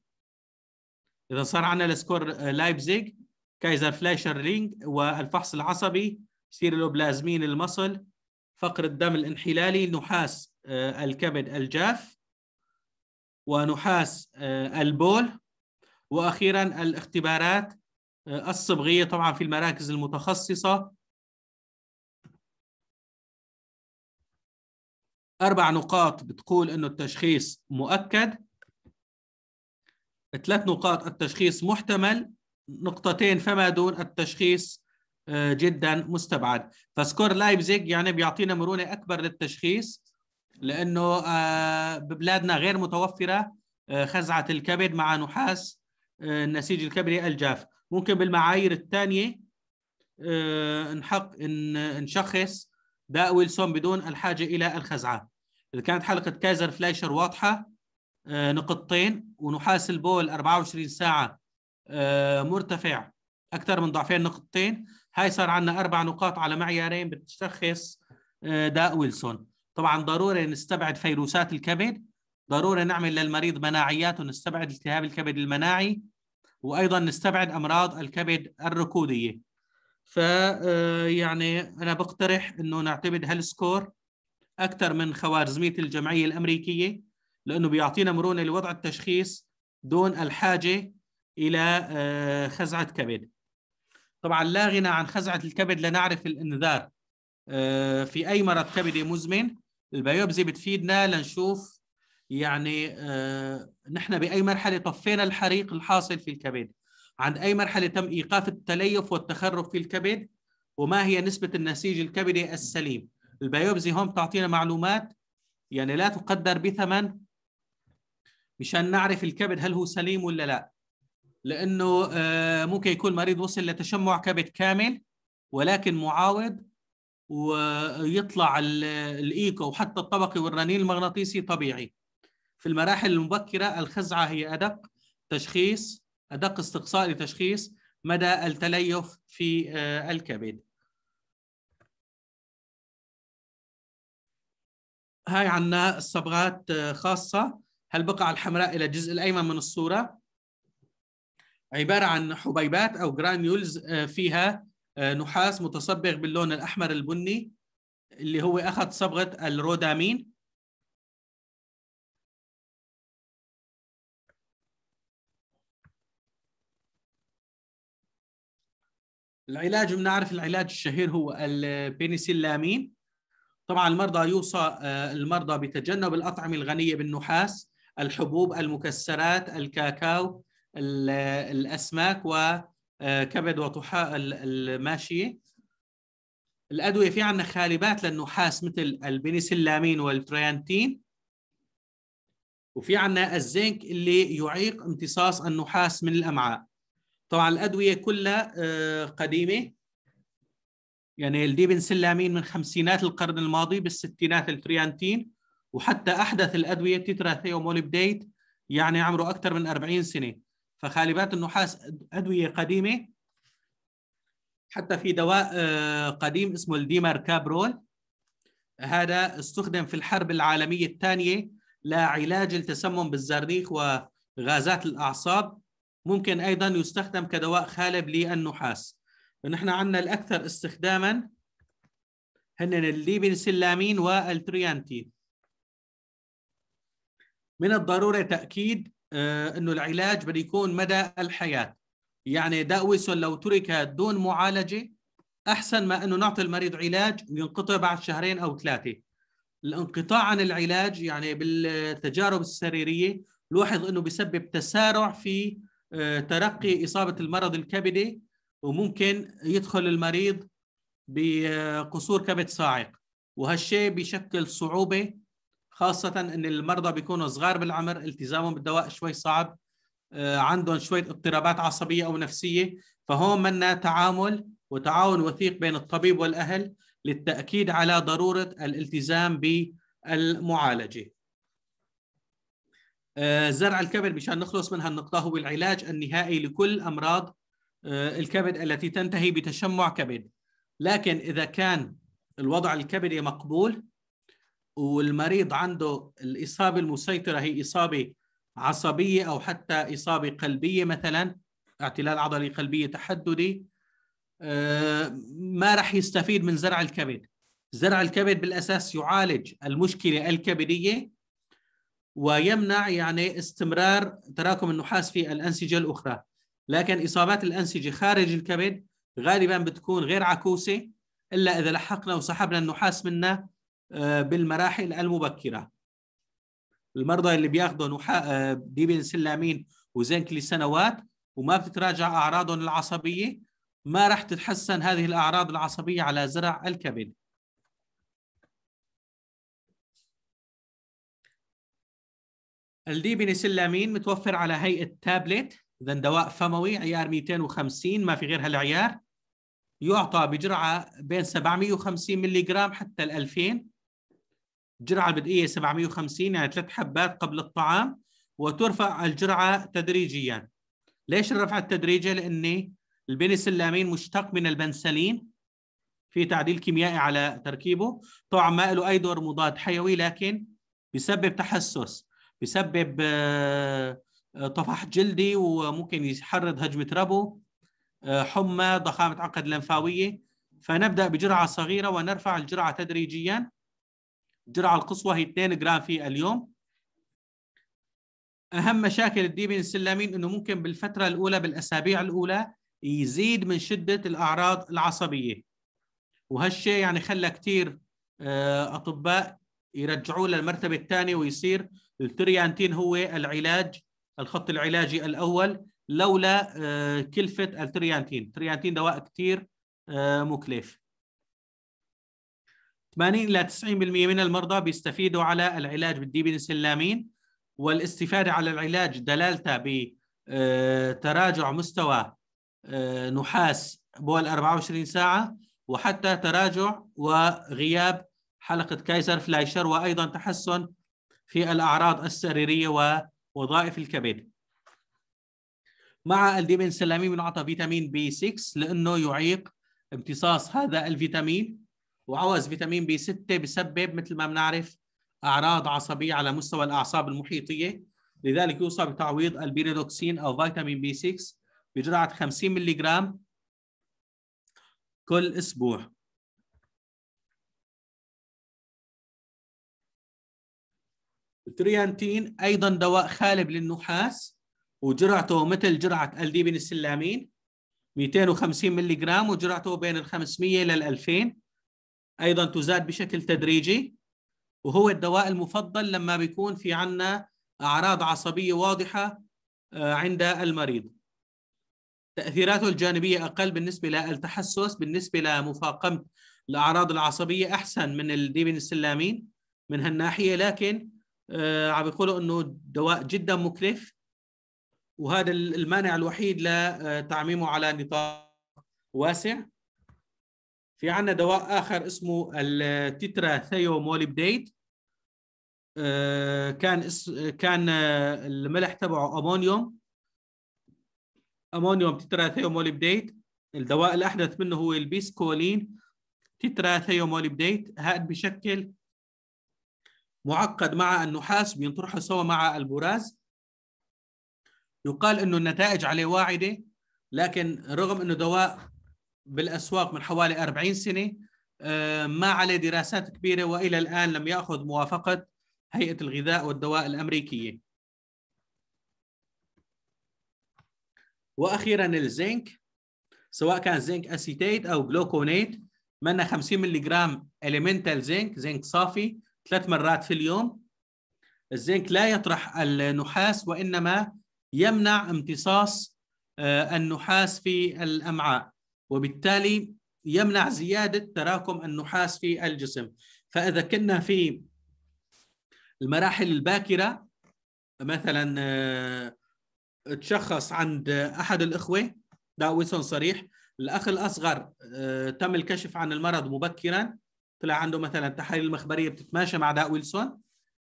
اذا صار عندنا السكور آه، لايبزيج كايزر رينج والفحص العصبي سيرولوبلازمين المصل فقر الدم الانحلالي نحاس آه، الكبد الجاف ونحاس آه، البول واخيرا الاختبارات آه، الصبغيه طبعا في المراكز المتخصصه اربع نقاط بتقول انه التشخيص مؤكد ثلاث نقاط التشخيص محتمل نقطتين فما دون التشخيص آه، جدا مستبعد فسكور لايبزيج يعني بيعطينا مرونه اكبر للتشخيص لانه آه، ببلادنا غير متوفره آه، خزعه الكبد مع نحاس النسيج الكبدي الجاف ممكن بالمعايير الثانيه نحق نشخص داء ويلسون بدون الحاجه الى الخزعه اذا كانت حلقه كايزر فلايشر واضحه نقطتين ونحاس البول 24 ساعه آه، مرتفع اكثر من ضعفين نقطتين هاي صار عندنا اربع نقاط على معيارين بتشخص آه، داء ويلسون طبعا ضروري نستبعد فيروسات الكبد ضروري نعمل للمريض مناعيات ونستبعد التهاب الكبد المناعي وايضا نستبعد امراض الكبد الركوديه ف آه، يعني انا بقترح انه نعتمد هالسكور اكثر من خوارزميه الجمعيه الامريكيه لانه بيعطينا مرونه لوضع التشخيص دون الحاجه الى آه، خزعه كبد. طبعا لا غنى عن خزعه الكبد لنعرف الانذار آه، في اي مرض كبدي مزمن البيوبزي بتفيدنا لنشوف يعني آه، نحن باي مرحله طفينا الحريق الحاصل في الكبد عند اي مرحله تم ايقاف التليف والتخرب في الكبد وما هي نسبه النسيج الكبدي السليم البيوبزي هون تعطينا معلومات يعني لا تقدر بثمن مشان نعرف الكبد هل هو سليم ولا لا لانه آه، ممكن يكون مريض وصل لتشمع كبد كامل ولكن معاوض ويطلع الايكو وحتى الطبقي والرنين المغناطيسي طبيعي في المراحل المبكره الخزعه هي ادق تشخيص ادق استقصاء لتشخيص مدى التليف في آه، الكبد هاي عنا الصبغات آه، خاصة هالبقع الحمراء إلى الجزء الأيمن من الصورة عباره عن حبيبات او جرانيولز آه، فيها آه، نحاس متصبغ باللون الاحمر البني اللي هو اخذ صبغه الرودامين العلاج بنعرف العلاج الشهير هو البنسلامين طبعا المرضى يوصى آه، المرضى بتجنب الاطعمه الغنيه بالنحاس الحبوب المكسرات الكاكاو الاسماك وكبد وطحاء الماشيه الادويه في عندنا خالبات للنحاس مثل البنسلامين والتريانتين وفي عندنا الزنك اللي يعيق امتصاص النحاس من الامعاء طبعا الادويه كلها آه، قديمه يعني الديبنسلامين من خمسينات القرن الماضي بالستينات التريانتين وحتى احدث الادويه تترا يعني عمره اكثر من 40 سنه فخالبات النحاس ادويه قديمه حتى في دواء آه، قديم اسمه الديمر كابرول هذا استخدم في الحرب العالميه الثانيه لعلاج التسمم بالزرنيخ وغازات الاعصاب ممكن ايضا يستخدم كدواء خالب للنحاس فنحن عندنا الاكثر استخداما هن الليبنسلامين والتريانتين من الضروري تاكيد آه، انه العلاج بده يكون مدى الحياه يعني داويسون لو ترك دون معالجه احسن ما انه نعطي المريض علاج وينقطع بعد شهرين او ثلاثه الانقطاع عن العلاج يعني بالتجارب السريريه لوحظ انه بسبب تسارع في آه، ترقي اصابه المرض الكبدي وممكن يدخل المريض بقصور كبد صاعق وهالشيء بيشكل صعوبه خاصة ان المرضى بيكونوا صغار بالعمر التزامهم بالدواء شوي صعب آه، عندهم شوية اضطرابات عصبية أو نفسية فهون منا تعامل وتعاون وثيق بين الطبيب والأهل للتأكيد على ضرورة الالتزام بالمعالجة آه، زرع الكبد مشان نخلص من هالنقطة هو العلاج النهائي لكل أمراض آه، الكبد التي تنتهي بتشمع كبد لكن إذا كان الوضع الكبدي مقبول والمريض عنده الاصابه المسيطره هي اصابه عصبيه او حتى اصابه قلبيه مثلا اعتلال عضلي قلبيه تحددي آه، ما راح يستفيد من زرع الكبد زرع الكبد بالاساس يعالج المشكله الكبديه ويمنع يعني استمرار تراكم النحاس في الانسجه الاخرى لكن اصابات الانسجه خارج الكبد غالبا بتكون غير عكوسه الا اذا لحقنا وسحبنا النحاس منه آه، بالمراحل المبكره المرضى اللي بياخذوا آه، نحاء ديبنسلامين وزنك لسنوات وما بتتراجع اعراضهم العصبيه ما راح تتحسن هذه الاعراض العصبيه على زرع الكبد الديبنسلامين متوفر على هيئه تابلت اذا دواء فموي عيار 250 ما في غير هالعيار يعطى بجرعه بين 750 ملغ حتى ال 2000 الجرعة البدئية 750 يعني ثلاث حبات قبل الطعام وترفع الجرعة تدريجيا ليش الرفع التدريجي؟ لأن البنسلامين مشتق من البنسلين في تعديل كيميائي على تركيبه طبعا ما له أي دور مضاد حيوي لكن بيسبب تحسس بيسبب آه، آه، طفح جلدي وممكن يحرض هجمة ربو آه، حمى ضخامة عقد لمفاوية فنبدأ بجرعة صغيرة ونرفع الجرعة تدريجيا الجرعه القصوى هي 2 جرام في اليوم اهم مشاكل الدي بنسلامين انه ممكن بالفتره الاولى بالاسابيع الاولى يزيد من شده الاعراض العصبيه وهالشيء يعني خلى كثير آه، اطباء يرجعوه للمرتبه الثانيه ويصير التريانتين هو العلاج الخط العلاجي الاول لولا آه، كلفه التريانتين، التريانتين دواء كثير آه، مكلف. 80 إلى 90% من المرضى بيستفيدوا على العلاج بالديبنسلامين والاستفادة على العلاج دلالته بتراجع آه، مستوى آه، نحاس بول 24 ساعة وحتى تراجع وغياب حلقة كايزر فلايشر وأيضا تحسن في الأعراض السريرية ووظائف الكبد مع الديبنسلامين بنعطى فيتامين بي 6 لأنه يعيق امتصاص هذا الفيتامين وعوز فيتامين بي 6 بسبب مثل ما بنعرف اعراض عصبيه على مستوى الاعصاب المحيطيه لذلك يوصى بتعويض البيريدوكسين او فيتامين بي 6 بجرعه 50 ملغ كل اسبوع التريانتين ايضا دواء خالب للنحاس وجرعته مثل جرعه الديبن السلامين 250 ملغ وجرعته بين ال 500 لل 2000 ايضا تزاد بشكل تدريجي وهو الدواء المفضل لما بيكون في عنا اعراض عصبيه واضحه آه، عند المريض تاثيراته الجانبيه اقل بالنسبه للتحسس بالنسبه لمفاقمه الاعراض العصبيه احسن من الديبن السلامين من هالناحيه لكن آه، عم بيقولوا انه دواء جدا مكلف وهذا المانع الوحيد لتعميمه على نطاق واسع في عندنا دواء اخر اسمه التترا ثيوموليبديت آه، كان كان آه، الملح تبعه امونيوم امونيوم تترا ثيوموليبديت الدواء الاحدث منه هو البيسكولين تترا ثيوموليبديت هاد بشكل معقد مع النحاس بينطرحوا سوا مع البراز يقال انه النتائج عليه واعده لكن رغم انه دواء بالاسواق من حوالي 40 سنه آه، ما عليه دراسات كبيره والى الان لم ياخذ موافقه هيئه الغذاء والدواء الامريكيه. واخيرا الزنك سواء كان زنك اسيتيت او جلوكونيت منا 50 جرام اليمنتال زنك زنك صافي ثلاث مرات في اليوم. الزنك لا يطرح النحاس وانما يمنع امتصاص آه، النحاس في الامعاء. وبالتالي يمنع زيادة تراكم النحاس في الجسم فإذا كنا في المراحل الباكرة مثلا آه، تشخص عند أحد الإخوة داويسون صريح الأخ الأصغر آه، تم الكشف عن المرض مبكرا طلع عنده مثلا تحاليل مخبرية بتتماشى مع دا ويلسون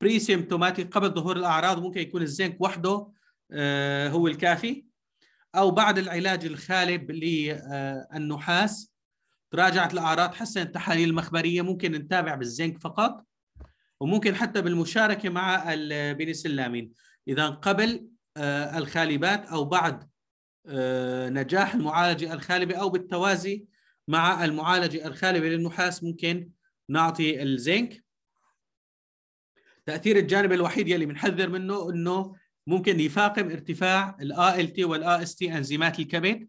بري سيمتوماتيك قبل ظهور الأعراض ممكن يكون الزنك وحده آه، هو الكافي او بعد العلاج الخالب للنحاس تراجعت الاعراض حسنت التحاليل المخبريه ممكن نتابع بالزنك فقط وممكن حتى بالمشاركه مع البنسلامين اذا قبل آه، الخالبات او بعد آه، نجاح المعالجه الخالبه او بالتوازي مع المعالجه الخالبه للنحاس ممكن نعطي الزنك تاثير الجانب الوحيد يلي بنحذر منه انه ممكن يفاقم ارتفاع ال ALT وال AST انزيمات الكبد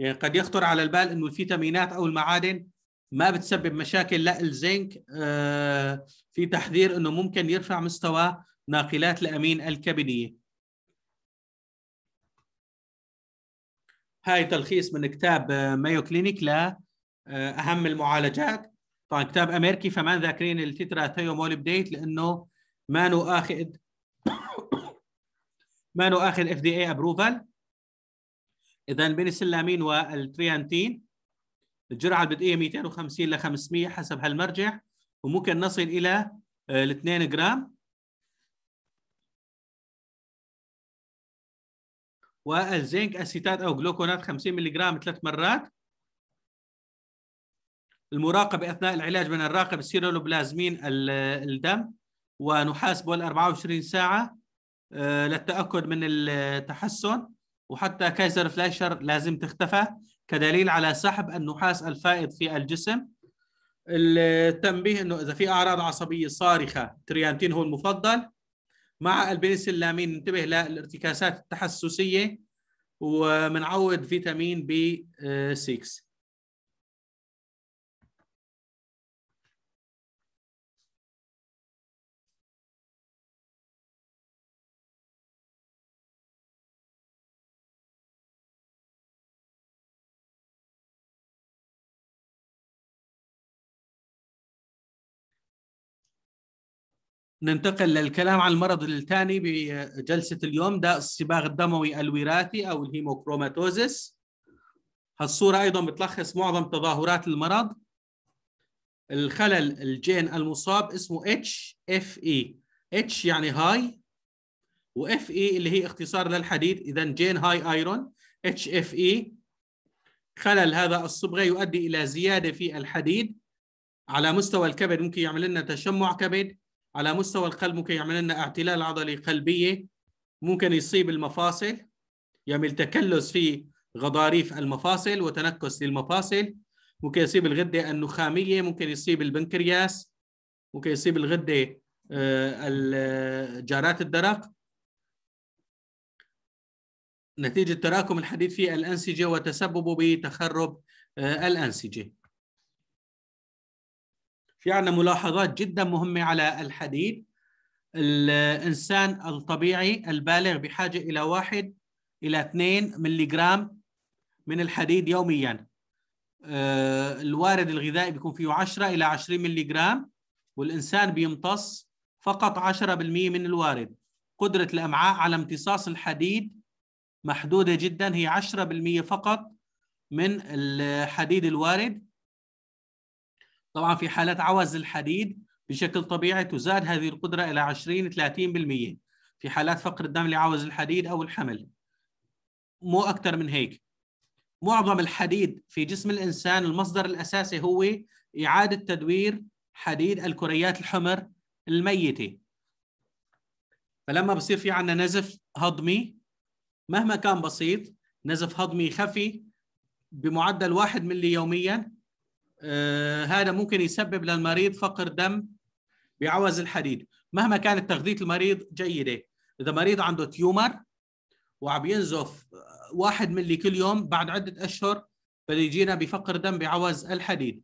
يعني قد يخطر على البال انه الفيتامينات او المعادن ما بتسبب مشاكل لا الزنك آه، في تحذير انه ممكن يرفع مستوى ناقلات الامين الكبديه هاي تلخيص من كتاب مايو كلينيك لاهم آه، المعالجات طبعا كتاب امريكي فما ذاكرين التترا بديت لانه ما نؤاخذ اخذ مانو اخذ اف دي اي ابروفال اذا بين السلامين والتريانتين الجرعه البدئيه 250 ل 500 حسب هالمرجع وممكن نصل الى آه، ال 2 جرام والزنك اسيتات او جلوكونات 50 ملغ ثلاث مرات المراقبه اثناء العلاج بنراقب السيرولوبلازمين الدم ونحاسبه ال 24 ساعه آه، للتاكد من التحسن وحتى كايزر فلاشر لازم تختفى كدليل على سحب النحاس الفائض في الجسم التنبيه انه اذا في اعراض عصبيه صارخه تريانتين هو المفضل مع البنسلامين ننتبه للارتكاسات التحسسيه ومنعود فيتامين بي 6 ننتقل للكلام عن المرض الثاني بجلسة اليوم ده الصباغ الدموي الوراثي أو الهيموكروماتوزيس هالصورة أيضا بتلخص معظم تظاهرات المرض الخلل الجين المصاب اسمه HFE H يعني هاي إي e اللي هي اختصار للحديد إذا جين هاي ايرون HFE خلل هذا الصبغة يؤدي إلى زيادة في الحديد على مستوى الكبد ممكن يعمل لنا تشمع كبد على مستوى القلب ممكن يعمل لنا اعتلال عضلي قلبيه ممكن يصيب المفاصل يعمل تكلس في غضاريف المفاصل وتنكس للمفاصل ممكن يصيب الغده النخاميه ممكن يصيب البنكرياس ممكن يصيب الغده آه، آه، جارات الدرق نتيجه تراكم الحديد في الانسجه وتسببه بتخرب آه، الانسجه في عندنا ملاحظات جدا مهمة على الحديد الإنسان الطبيعي البالغ بحاجة إلى واحد إلى 2 جرام من الحديد يوميا آه، الوارد الغذائي بيكون فيه 10 إلى 20 جرام والإنسان بيمتص فقط 10% من الوارد قدرة الأمعاء على امتصاص الحديد محدودة جدا هي 10% فقط من الحديد الوارد طبعا في حالة عوز الحديد بشكل طبيعي تزاد هذه القدرة إلى 20 30% في حالات فقر الدم لعوز الحديد أو الحمل مو أكثر من هيك معظم الحديد في جسم الإنسان المصدر الأساسي هو إعادة تدوير حديد الكريات الحمر الميتة فلما بصير في عندنا نزف هضمي مهما كان بسيط نزف هضمي خفي بمعدل واحد ملي يوميا آه، هذا ممكن يسبب للمريض فقر دم بعوز الحديد مهما كانت تغذيه المريض جيده اذا مريض عنده تيومر وعم ينزف واحد ملي كل يوم بعد عده اشهر بده يجينا بفقر دم بعوز الحديد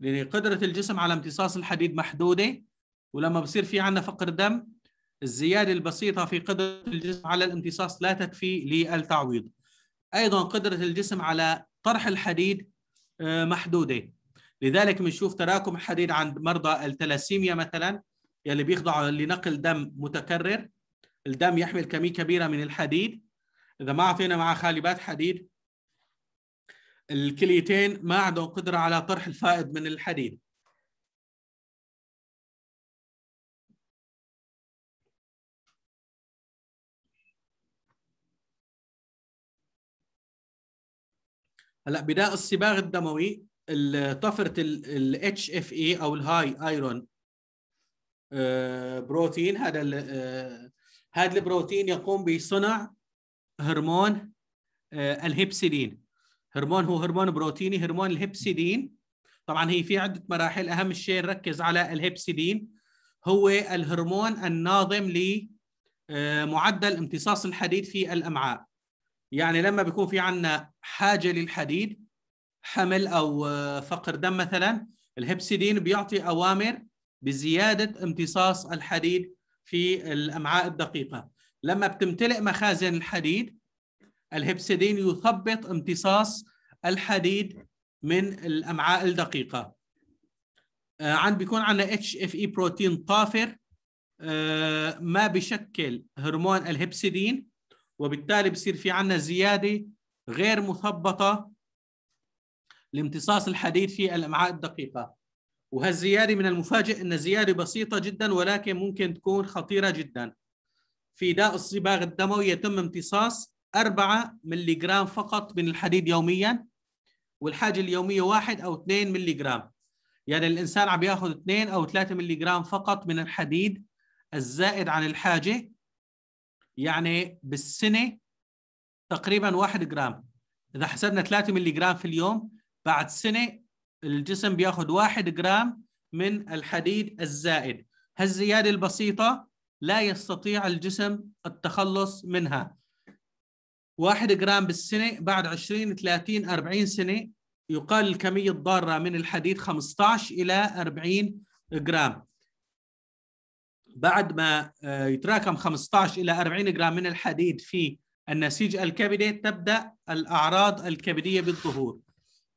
لان قدره الجسم على امتصاص الحديد محدوده ولما بصير في عندنا فقر دم الزياده البسيطه في قدره الجسم على الامتصاص لا تكفي للتعويض ايضا قدره الجسم على طرح الحديد آه، محدوده لذلك بنشوف تراكم حديد عند مرضى التلاسيميا مثلا يلي بيخضعوا لنقل دم متكرر الدم يحمل كميه كبيره من الحديد اذا ما اعطينا معه خالبات حديد الكليتين ما عندهم قدره على طرح الفائض من الحديد هلا بداء الصباغ الدموي طفره ال اي او الهاي ايرون آه، بروتين هذا آه، هذا البروتين يقوم بصنع هرمون آه، الهبسيدين هرمون هو هرمون بروتيني هرمون الهبسيدين طبعا هي في عده مراحل اهم شيء نركز على الهبسيدين هو الهرمون الناظم لمعدل امتصاص الحديد في الامعاء يعني لما بيكون في عندنا حاجه للحديد حمل او آه، فقر دم مثلا الهبسيدين بيعطي اوامر بزياده امتصاص الحديد في الامعاء الدقيقه لما بتمتلئ مخازن الحديد الهبسيدين يثبط امتصاص الحديد من الامعاء الدقيقه آه، عند بيكون عندنا اتش اف اي بروتين طافر آه، ما بشكل هرمون الهبسيدين وبالتالي بصير في عندنا زياده غير مثبطه لامتصاص الحديد في الامعاء الدقيقه وهالزياده من المفاجئ ان زياده بسيطه جدا ولكن ممكن تكون خطيره جدا في داء الصباغ الدموي يتم امتصاص 4 ملغ فقط من الحديد يوميا والحاجه اليوميه 1 او 2 ملغ يعني الانسان عم ياخذ 2 او 3 ملغ فقط من الحديد الزائد عن الحاجه يعني بالسنه تقريبا 1 جرام اذا حسبنا 3 ملغ في اليوم بعد سنه الجسم بياخذ 1 جرام من الحديد الزائد هالزياده البسيطه لا يستطيع الجسم التخلص منها 1 جرام بالسنة بعد 20 30 40 سنة يقال الكمية الضارة من الحديد 15 إلى 40 جرام بعد ما آه، يتراكم 15 إلى 40 جرام من الحديد في النسيج الكبدي تبدأ الأعراض الكبدية بالظهور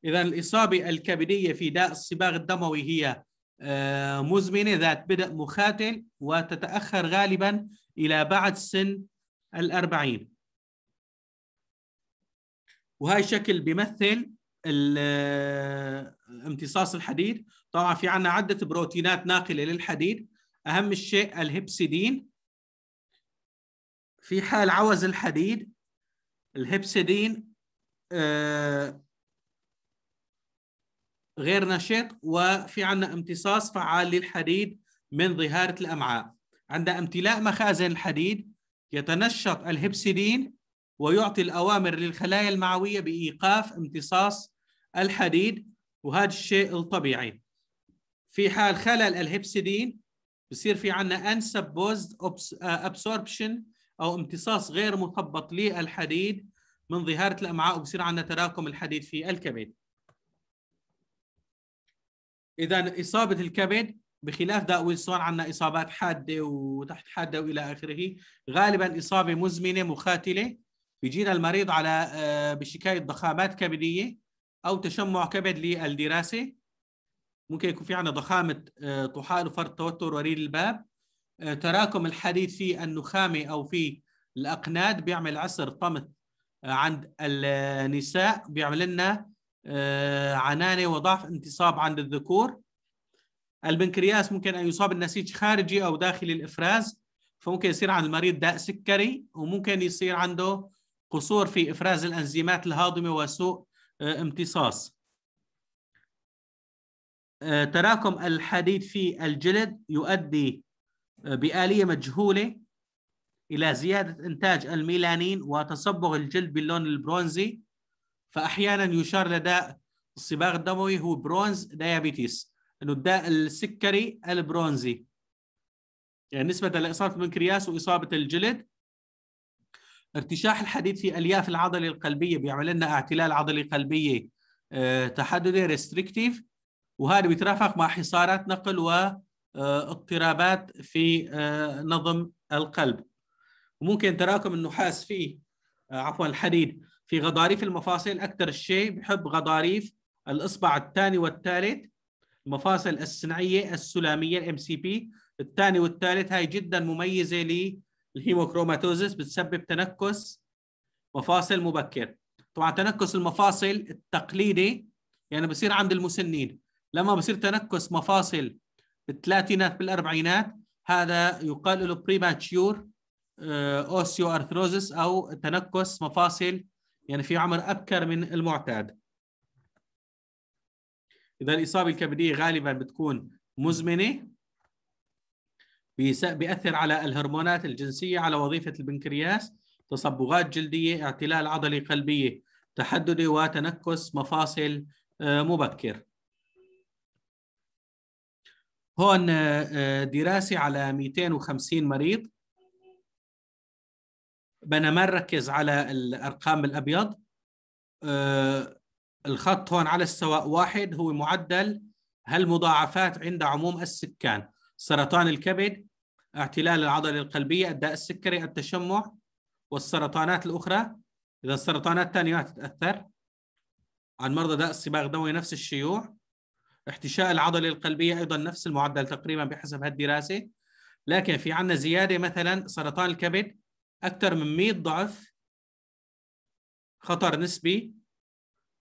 اذا الاصابه الكبديه في داء الصباغ الدموي هي آه، مزمنه ذات بدء مخاتل وتتاخر غالبا الى بعد سن الأربعين وهاي شكل بيمثل آه، امتصاص الحديد طبعا في عنا عدة بروتينات ناقلة للحديد أهم الشيء الهبسيدين في حال عوز الحديد الهبسيدين آه غير نشط وفي عندنا امتصاص فعال للحديد من ظهارة الأمعاء عند امتلاء مخازن الحديد يتنشط الهبسيدين ويعطي الأوامر للخلايا المعوية بإيقاف امتصاص الحديد وهذا الشيء الطبيعي في حال خلل الهبسيدين بصير في عندنا انسبوزد ابسوربشن او امتصاص غير مثبط للحديد من ظهاره الامعاء وبصير عندنا تراكم الحديد في الكبد اذا اصابه الكبد بخلاف داء ويلسون عندنا اصابات حاده وتحت حاده والى اخره غالبا اصابه مزمنه مخاتله بيجينا المريض على آه، بشكايه ضخامات كبديه او تشمع كبد للدراسه ممكن يكون في عندنا ضخامه آه، طحال وفرط توتر وريد الباب آه، تراكم الحديد في النخامه او في الاقناد بيعمل عسر طمث عند النساء بيعمل لنا آه، عنانه وضعف انتصاب عند الذكور البنكرياس ممكن ان يصاب النسيج خارجي او داخل الافراز فممكن يصير عند المريض داء سكري وممكن يصير عنده قصور في افراز الانزيمات الهاضمه وسوء آه، امتصاص آه، تراكم الحديد في الجلد يؤدي بآلية مجهولة إلى زيادة إنتاج الميلانين وتصبغ الجلد باللون البرونزي فاحيانا يشار لداء الصباغ الدموي هو برونز دايابيتيس انه الداء السكري البرونزي يعني نسبة لإصابة البنكرياس وإصابة الجلد ارتشاح الحديد في ألياف العضلة القلبية بيعمل لنا اعتلال عضلي قلبية آه، تحددي ريستريكتيف وهذا بيترافق مع حصارات نقل واضطرابات آه، في آه، نظم القلب وممكن تراكم النحاس في عفوا الحديد في غضاريف المفاصل اكثر شيء بحب غضاريف الاصبع الثاني والثالث المفاصل الصناعيه السلاميه الام سي بي الثاني والثالث هاي جدا مميزه للهيموكروماتوزس بتسبب تنكس مفاصل مبكر طبعا تنكس المفاصل التقليدي يعني بصير عند المسنين لما بصير تنكس مفاصل بالثلاثينات بالاربعينات هذا يقال له بريماتشور اوسيو ارثروزس او تنكس مفاصل يعني في عمر أبكر من المعتاد إذا الإصابة الكبدية غالبا بتكون مزمنة بيأثر على الهرمونات الجنسية على وظيفة البنكرياس تصبغات جلدية اعتلال عضلي قلبية تحدد وتنكس مفاصل آه، مبكر هون آه، آه، دراسة على 250 مريض بدنا ما نركز على الارقام الابيض أه الخط هون على السواء واحد هو معدل هالمضاعفات عند عموم السكان سرطان الكبد اعتلال العضلة القلبية الداء السكري التشمع والسرطانات الأخرى إذا السرطانات الثانية تتأثر عن مرضى داء الصباغ الدموي نفس الشيوع احتشاء العضلة القلبية أيضا نفس المعدل تقريبا بحسب هالدراسة لكن في عندنا زيادة مثلا سرطان الكبد اكثر من 100 ضعف خطر نسبي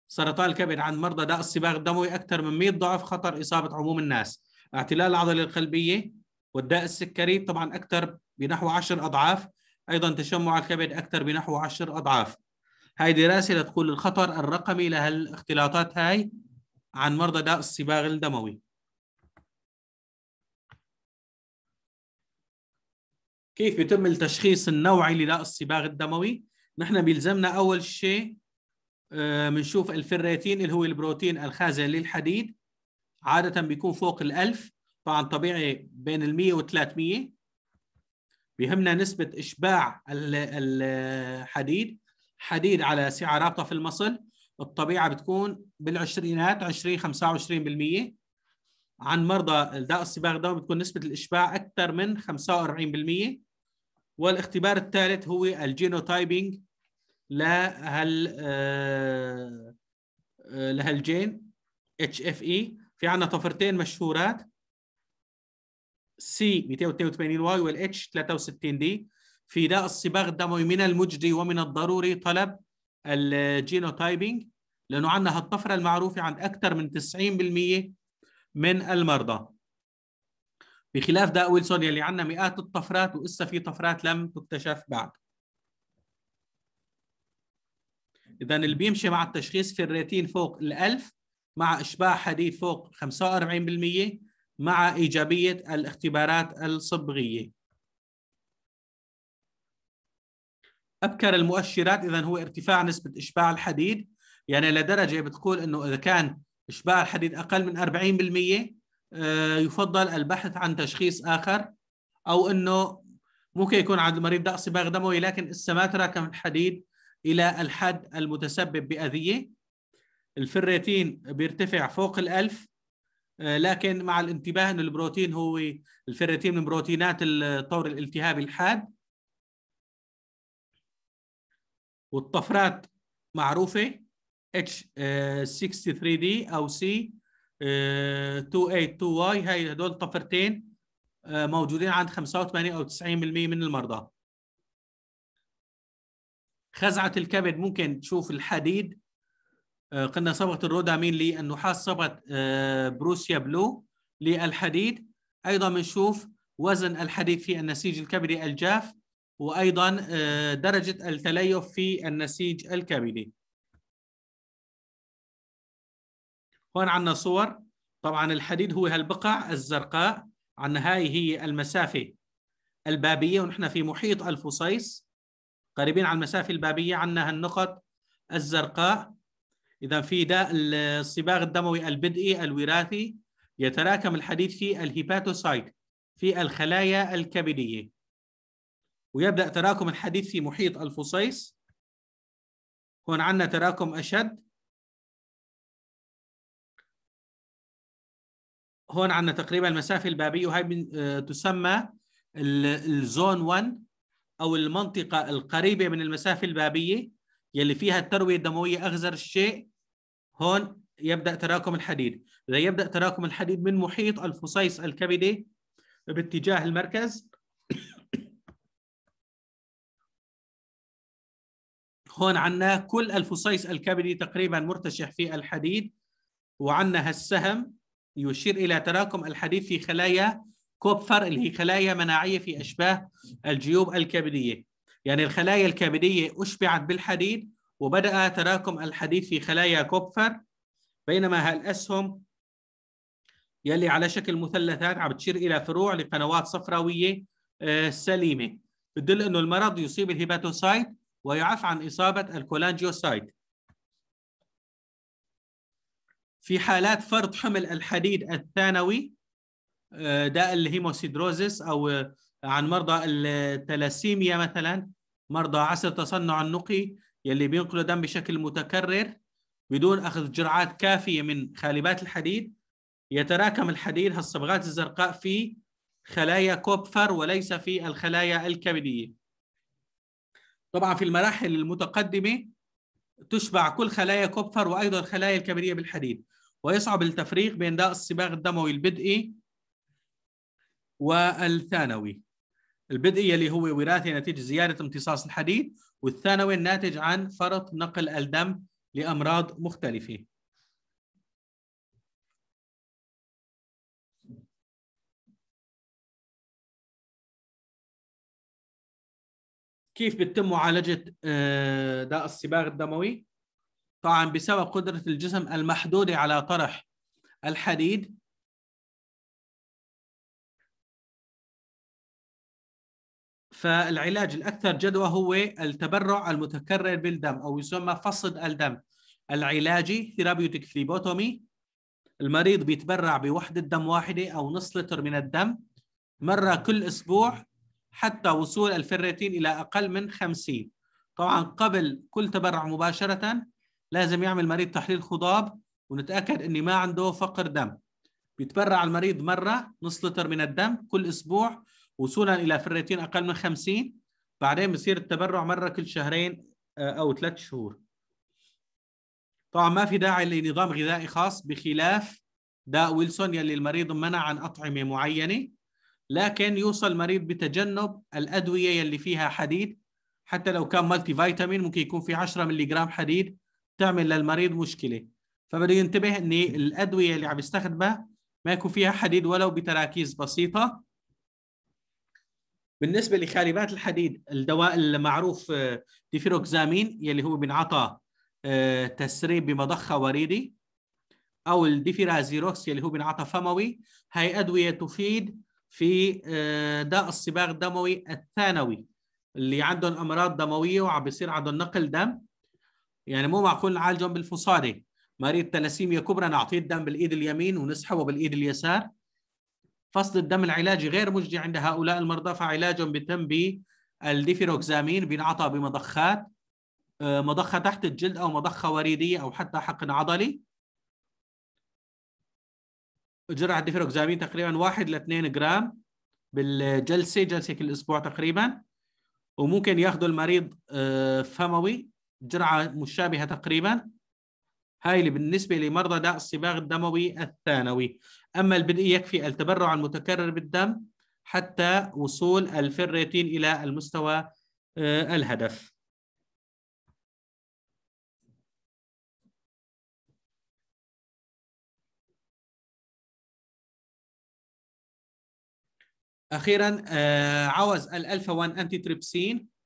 سرطان الكبد عند مرضى داء الصباغ الدموي اكثر من 100 ضعف خطر اصابه عموم الناس اعتلال العضله القلبيه والداء السكري طبعا اكثر بنحو 10 اضعاف ايضا تشمع الكبد اكثر بنحو 10 اضعاف هاي دراسه لتقول الخطر الرقمي لهالاختلاطات هاي عن مرضى داء الصباغ الدموي كيف يتم التشخيص النوعي لداء الصباغ الدموي؟ نحن بيلزمنا أول شيء بنشوف آه، الفريتين اللي هو البروتين الخازن للحديد عادة بيكون فوق ال1000 طبعا طبيعي بين ال100 و 300 بيهمنا نسبة إشباع الحديد حديد على سعة رابطة في المصل الطبيعة بتكون بالعشرينات 20 25% عن مرضى داء الصباغ الدموي بتكون نسبة الإشباع أكثر من 45% والاختبار الثالث هو الجينوتايبنج لهال آه، آه، لهالجين اتش اف اي في عندنا طفرتين مشهورات سي 282 واي والاتش 63 دي في داء الصباغ الدموي من المجدي ومن الضروري طلب الجينوتايبنج لانه عندنا هالطفره المعروفه عند اكثر من 90% من المرضى بخلاف دا ويلسون يلي عندنا مئات الطفرات وإسا في طفرات لم تكتشف بعد إذا اللي بيمشي مع التشخيص في الريتين فوق الألف مع إشباع حديد فوق 45% مع إيجابية الاختبارات الصبغية أبكر المؤشرات إذا هو ارتفاع نسبة إشباع الحديد يعني لدرجة بتقول أنه إذا كان إشباع الحديد أقل من 40% آه، يفضل البحث عن تشخيص اخر او انه ممكن يكون عند المريض ده صباغ دموي لكن لسه ما تراكم الحديد الى الحد المتسبب باذيه الفريتين بيرتفع فوق ال1000 آه، لكن مع الانتباه ان البروتين هو الفريتين من بروتينات الطور الالتهابي الحاد والطفرات معروفه H63D آه، او C 2 a 2 واي هاي هدول طفرتين آه، موجودين عند 85 او 90% من المرضى خزعه الكبد ممكن تشوف الحديد آه، قلنا صبغه الرودامين للنحاس صبغه آه، بروسيا بلو للحديد ايضا بنشوف وزن الحديد في النسيج الكبدي الجاف وايضا درجه التليف في النسيج الكبدي هون عندنا صور طبعا الحديد هو هالبقع الزرقاء عندنا هاي هي المسافة البابية ونحن في محيط الفصيص قريبين على المسافة البابية عندنا هالنقط الزرقاء إذا في داء الصباغ الدموي البدئي الوراثي يتراكم الحديد في الهيباتوسايت في الخلايا الكبدية ويبدأ تراكم الحديد في محيط الفصيص هون عندنا تراكم أشد هون عندنا تقريبا المسافه البابيه وهي آه، تسمى الزون 1 او المنطقه القريبه من المسافه البابيه يلي فيها الترويه الدمويه اغزر الشيء هون يبدا تراكم الحديد اذا يبدا تراكم الحديد من محيط الفصيص الكبدي باتجاه المركز هون عندنا كل الفصيص الكبدي تقريبا مرتشح في الحديد وعندنا هالسهم يشير إلى تراكم الحديد في خلايا كوبفر اللي هي خلايا مناعية في أشباه الجيوب الكبدية يعني الخلايا الكبدية أشبعت بالحديد وبدأ تراكم الحديد في خلايا كوبفر بينما هالأسهم يلي على شكل مثلثات عم تشير إلى فروع لقنوات صفراوية آه، سليمة بتدل أنه المرض يصيب الهيباتوسايت ويعف عن إصابة الكولانجيوسايت في حالات فرط حمل الحديد الثانوي آه، داء الهيموسيدروزس او آه، عن مرضى التلاسيميا مثلا مرضى عسر تصنع النقي يلي بينقلوا دم بشكل متكرر بدون اخذ جرعات كافيه من خالبات الحديد يتراكم الحديد هالصبغات الزرقاء في خلايا كوبفر وليس في الخلايا الكبديه طبعا في المراحل المتقدمه تشبع كل خلايا كوبفر وايضا الخلايا الكبديه بالحديد ويصعب التفريق بين داء الصباغ الدموي البدئي والثانوي البدئي اللي هو وراثي نتيجة زيادة امتصاص الحديد والثانوي الناتج عن فرط نقل الدم لأمراض مختلفة كيف بتتم معالجة آه، داء الصباغ الدموي؟ طبعا بسبب قدرة الجسم المحدودة على طرح الحديد فالعلاج الأكثر جدوى هو التبرع المتكرر بالدم أو يسمى فصد الدم العلاجي ثيرابيوتيك ثليبوتومي المريض بيتبرع بوحدة دم واحدة أو نص لتر من الدم مرة كل أسبوع حتى وصول الفريتين إلى أقل من 50 طبعا قبل كل تبرع مباشرة لازم يعمل المريض تحليل خضاب ونتاكد اني ما عنده فقر دم بيتبرع المريض مره نص لتر من الدم كل اسبوع وصولا الى فريتين اقل من 50 بعدين بصير التبرع مره كل شهرين آه، او ثلاث شهور طبعا ما في داعي لنظام غذائي خاص بخلاف داء ويلسون يلي المريض منع عن اطعمه معينه لكن يوصل المريض بتجنب الادويه يلي فيها حديد حتى لو كان مالتي فيتامين ممكن يكون في 10 ملغ حديد تعمل للمريض مشكله فبده ينتبه ان الادويه اللي عم يستخدمها ما يكون فيها حديد ولو بتراكيز بسيطه بالنسبه لخالبات الحديد الدواء المعروف آه، ديفيروكزامين يلي هو بينعطى آه، تسريب بمضخه وريدي او الديفيرازيروكس يلي هو بينعطى فموي هي ادويه تفيد في آه، داء الصباغ الدموي الثانوي اللي عندهم امراض دمويه وعم بيصير عندهم نقل دم يعني مو معقول نعالجهم بالفصاري مريض تلاسيميا كبرى نعطيه الدم بالايد اليمين ونسحبه بالايد اليسار فصل الدم العلاجي غير مجدي عند هؤلاء المرضى فعلاجهم بيتم بالديفيروكزامين بينعطى بمضخات آه، مضخة تحت الجلد أو مضخة وريدية أو حتى حقن عضلي جرعة الديفيروكزامين تقريبا 1 ل 2 جرام بالجلسة جلسة كل أسبوع تقريبا وممكن ياخذوا المريض آه، فموي جرعه مشابهه تقريبا هاي اللي بالنسبه لمرضى داء الصباغ الدموي الثانوي اما البدء يكفي التبرع المتكرر بالدم حتى وصول الفيريتين الى المستوى آه، الهدف اخيرا آه، عوز الالفا 1 انتي تريبسين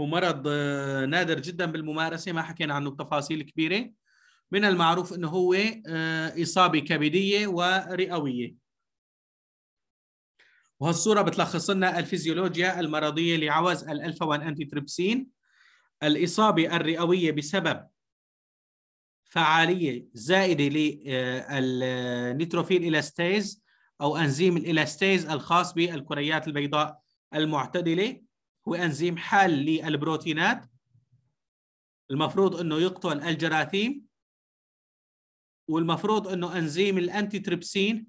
ومرض آه، نادر جدا بالممارسه ما حكينا عنه بتفاصيل كبيره من المعروف انه هو آه، اصابه كبديه ورئويه وهالصوره بتلخص لنا الفيزيولوجيا المرضيه لعوز الالفا 1 انتي تريبسين الاصابه الرئويه بسبب فعاليه زائده للنيتروفيل آه، إلاستيز او انزيم الإلاستيز الخاص بالكريات البيضاء المعتدله وانزيم حال للبروتينات المفروض انه يقتل الجراثيم والمفروض انه انزيم الانتي تريبسين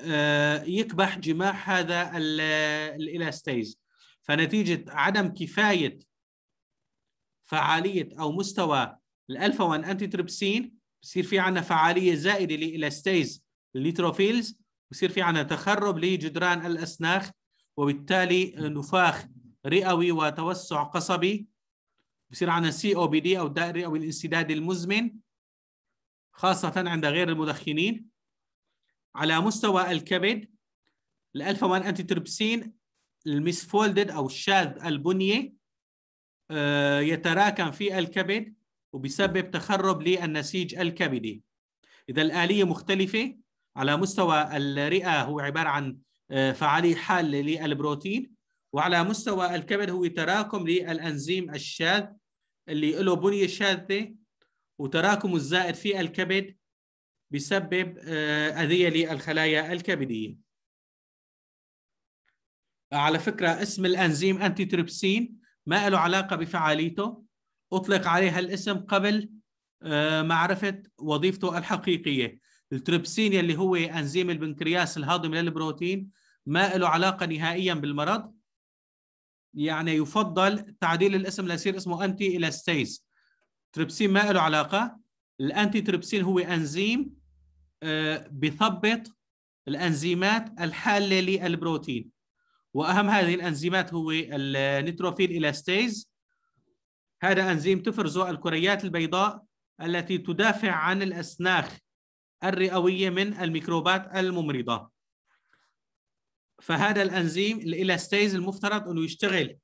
آه، يكبح جماح هذا الالاستيز فنتيجه عدم كفايه فعاليه او مستوى الالفا 1 انتي تريبسين بصير في عندنا فعاليه زائده للالاستيز الليتروفيلز بصير في عندنا تخرب لجدران الاسناخ وبالتالي نفاخ رئوي وتوسع قصبي بصير عندنا سي او بي دي او الداء الرئوي الانسدادي المزمن خاصة عند غير المدخنين على مستوى الكبد الالفا 1 انتي تربسين المسفولدد او الشاذ البنيه آه، يتراكم في الكبد وبسبب تخرب للنسيج الكبدي اذا الاليه مختلفه على مستوى الرئه هو عباره عن آه، فعاليه حاله للبروتين وعلى مستوى الكبد هو تراكم للانزيم الشاذ اللي له بنيه شاذه وتراكمه الزائد في الكبد بسبب آه، اذيه للخلايا الكبديه. على فكره اسم الانزيم انتي تريبسين ما له علاقه بفعاليته اطلق عليها الاسم قبل آه، معرفه وظيفته الحقيقيه. التريبسين اللي هو انزيم البنكرياس الهاضم للبروتين ما له علاقه نهائيا بالمرض يعني يفضل تعديل الاسم ليصير اسمه انتي الاستيز تريبسين ما له علاقه الانتي تريبسين هو انزيم آه، بثبط الانزيمات الحاله للبروتين واهم هذه الانزيمات هو النيتروفيل الاستيز هذا انزيم تفرزه الكريات البيضاء التي تدافع عن الاسناخ الرئويه من الميكروبات الممرضه فهذا الانزيم الالاستيز المفترض انه يشتغل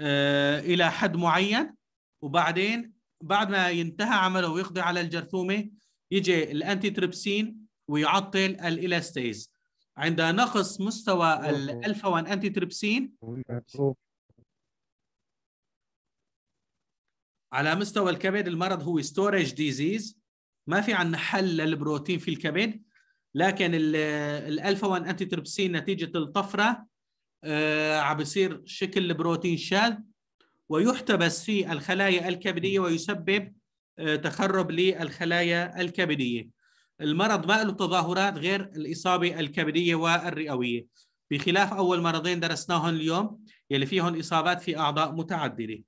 آه، الى حد معين وبعدين بعد ما ينتهى عمله ويقضي على الجرثومه يجي الانتي تريبسين ويعطل الالاستيز عند نقص مستوى الالفا 1 انتي تريبسين على مستوى الكبد المرض هو ستورج ديزيز ما في عندنا حل للبروتين في الكبد لكن الالفا 1 انتي تربسين نتيجه الطفره آه، عم بصير شكل بروتين شاذ ويحتبس في الخلايا الكبديه ويسبب آه، تخرب للخلايا الكبديه. المرض ما له تظاهرات غير الاصابه الكبديه والرئويه بخلاف اول مرضين درسناهم اليوم يلي فيهم اصابات في اعضاء متعدده.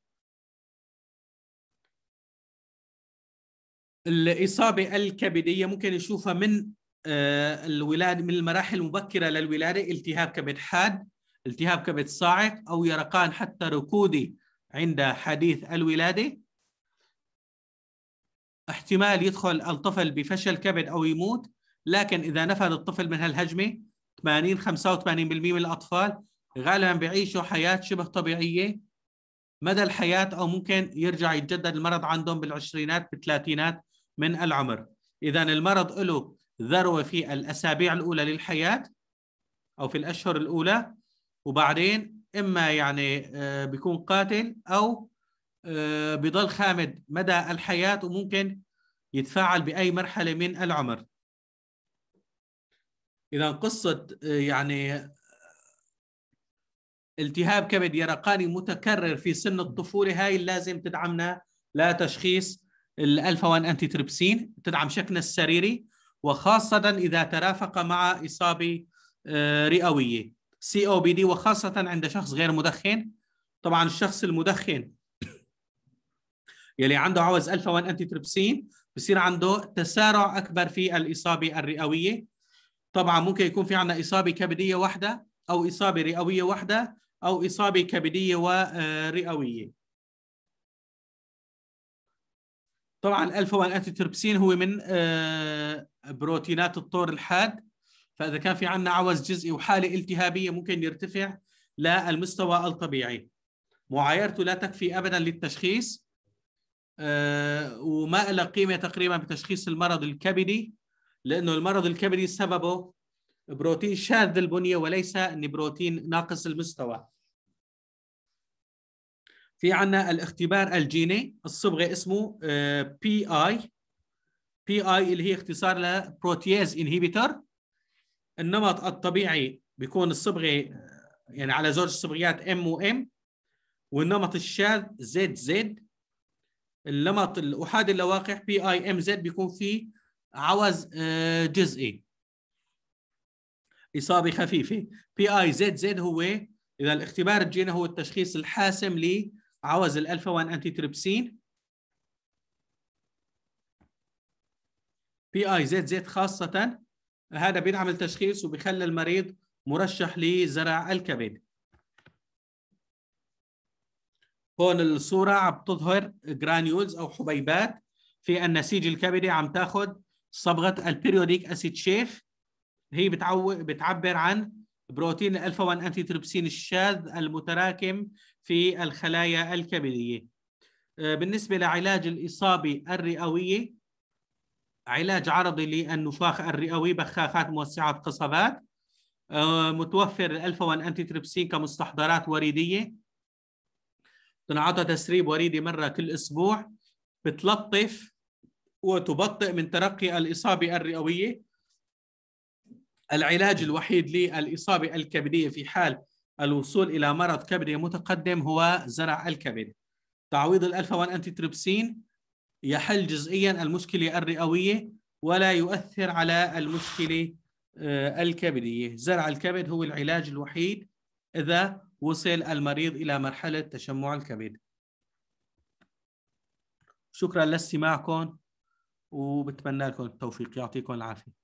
الإصابة الكبدية ممكن نشوفها من آه، الولاده من المراحل المبكره للولاده التهاب كبد حاد التهاب كبد صاعق او يرقان حتى ركودي عند حديث الولاده احتمال يدخل الطفل بفشل كبد او يموت لكن اذا نفذ الطفل من هالهجمه 80 85% من الاطفال غالبا بيعيشوا حياه شبه طبيعيه مدى الحياه او ممكن يرجع يتجدد المرض عندهم بالعشرينات بالثلاثينات من العمر اذا المرض له ذروه في الاسابيع الاولى للحياه او في الاشهر الاولى وبعدين اما يعني آه، بيكون قاتل او آه، بضل خامد مدى الحياه وممكن يتفاعل باي مرحله من العمر اذا قصه آه، يعني التهاب كبد يرقاني متكرر في سن الطفوله هاي لازم تدعمنا لتشخيص الالفا 1 انتي تربسين تدعم شكلنا السريري وخاصة إذا ترافق مع إصابة آه، رئوية سي او بي دي وخاصة عند شخص غير مدخن طبعا الشخص المدخن يلي عنده عوز الفا 1 انتي تربسين بصير عنده تسارع اكبر في الاصابه الرئويه طبعا ممكن يكون في عندنا اصابه كبديه واحده او اصابه رئويه واحده او اصابه كبديه ورئويه آه، طبعا الفا 1 انتي تربسين هو من آه، بروتينات الطور الحاد فاذا كان في عندنا عوز جزئي وحاله التهابيه ممكن يرتفع للمستوى الطبيعي معايرته لا تكفي ابدا للتشخيص آه، وما لها قيمه تقريبا بتشخيص المرض الكبدي لانه المرض الكبدي سببه بروتين شاذ البنيه وليس ان بروتين ناقص المستوى في عندنا الاختبار الجيني الصبغه اسمه بي آه، اي بي اي اللي هي اختصار لبروتياز انهيبيتر النمط الطبيعي بيكون الصبغه يعني على زوج الصبغيات ام وام والنمط الشاذ زد زد النمط الاحادي اللواقح بي اي ام زد بيكون فيه عوز آه، جزئي اصابه خفيفه بي اي زد زد هو اذا الاختبار الجيني هو التشخيص الحاسم لعوز الالفا 1 انتي تريبسين بي اي زد زد خاصه هذا بيدعم التشخيص وبيخلي المريض مرشح لزرع الكبد هون الصورة عم تظهر جرانيولز أو حبيبات في النسيج الكبدي عم تاخد صبغة البيريوديك أسيد شيف هي بتعو... بتعبر عن بروتين الألفا 1 أنتي تريبسين الشاذ المتراكم في الخلايا الكبدية آه، بالنسبة لعلاج الإصابة الرئوية علاج عرضي للنفاخ الرئوي بخاخات موسعة قصبات آه، متوفر الالفا 1 انتي تريبسين كمستحضرات وريديه تنعطى تسريب وريدي مره كل اسبوع بتلطف وتبطئ من ترقي الاصابه الرئويه العلاج الوحيد للاصابه الكبديه في حال الوصول الى مرض كبدي متقدم هو زرع الكبد تعويض الالفا 1 انتي تريبسين يحل جزئيا المشكلة الرئوية ولا يؤثر على المشكلة آه، الكبدية زرع الكبد هو العلاج الوحيد إذا وصل المريض إلى مرحلة تشمع الكبد شكرا لاستماعكم وبتمنى لكم التوفيق يعطيكم العافيه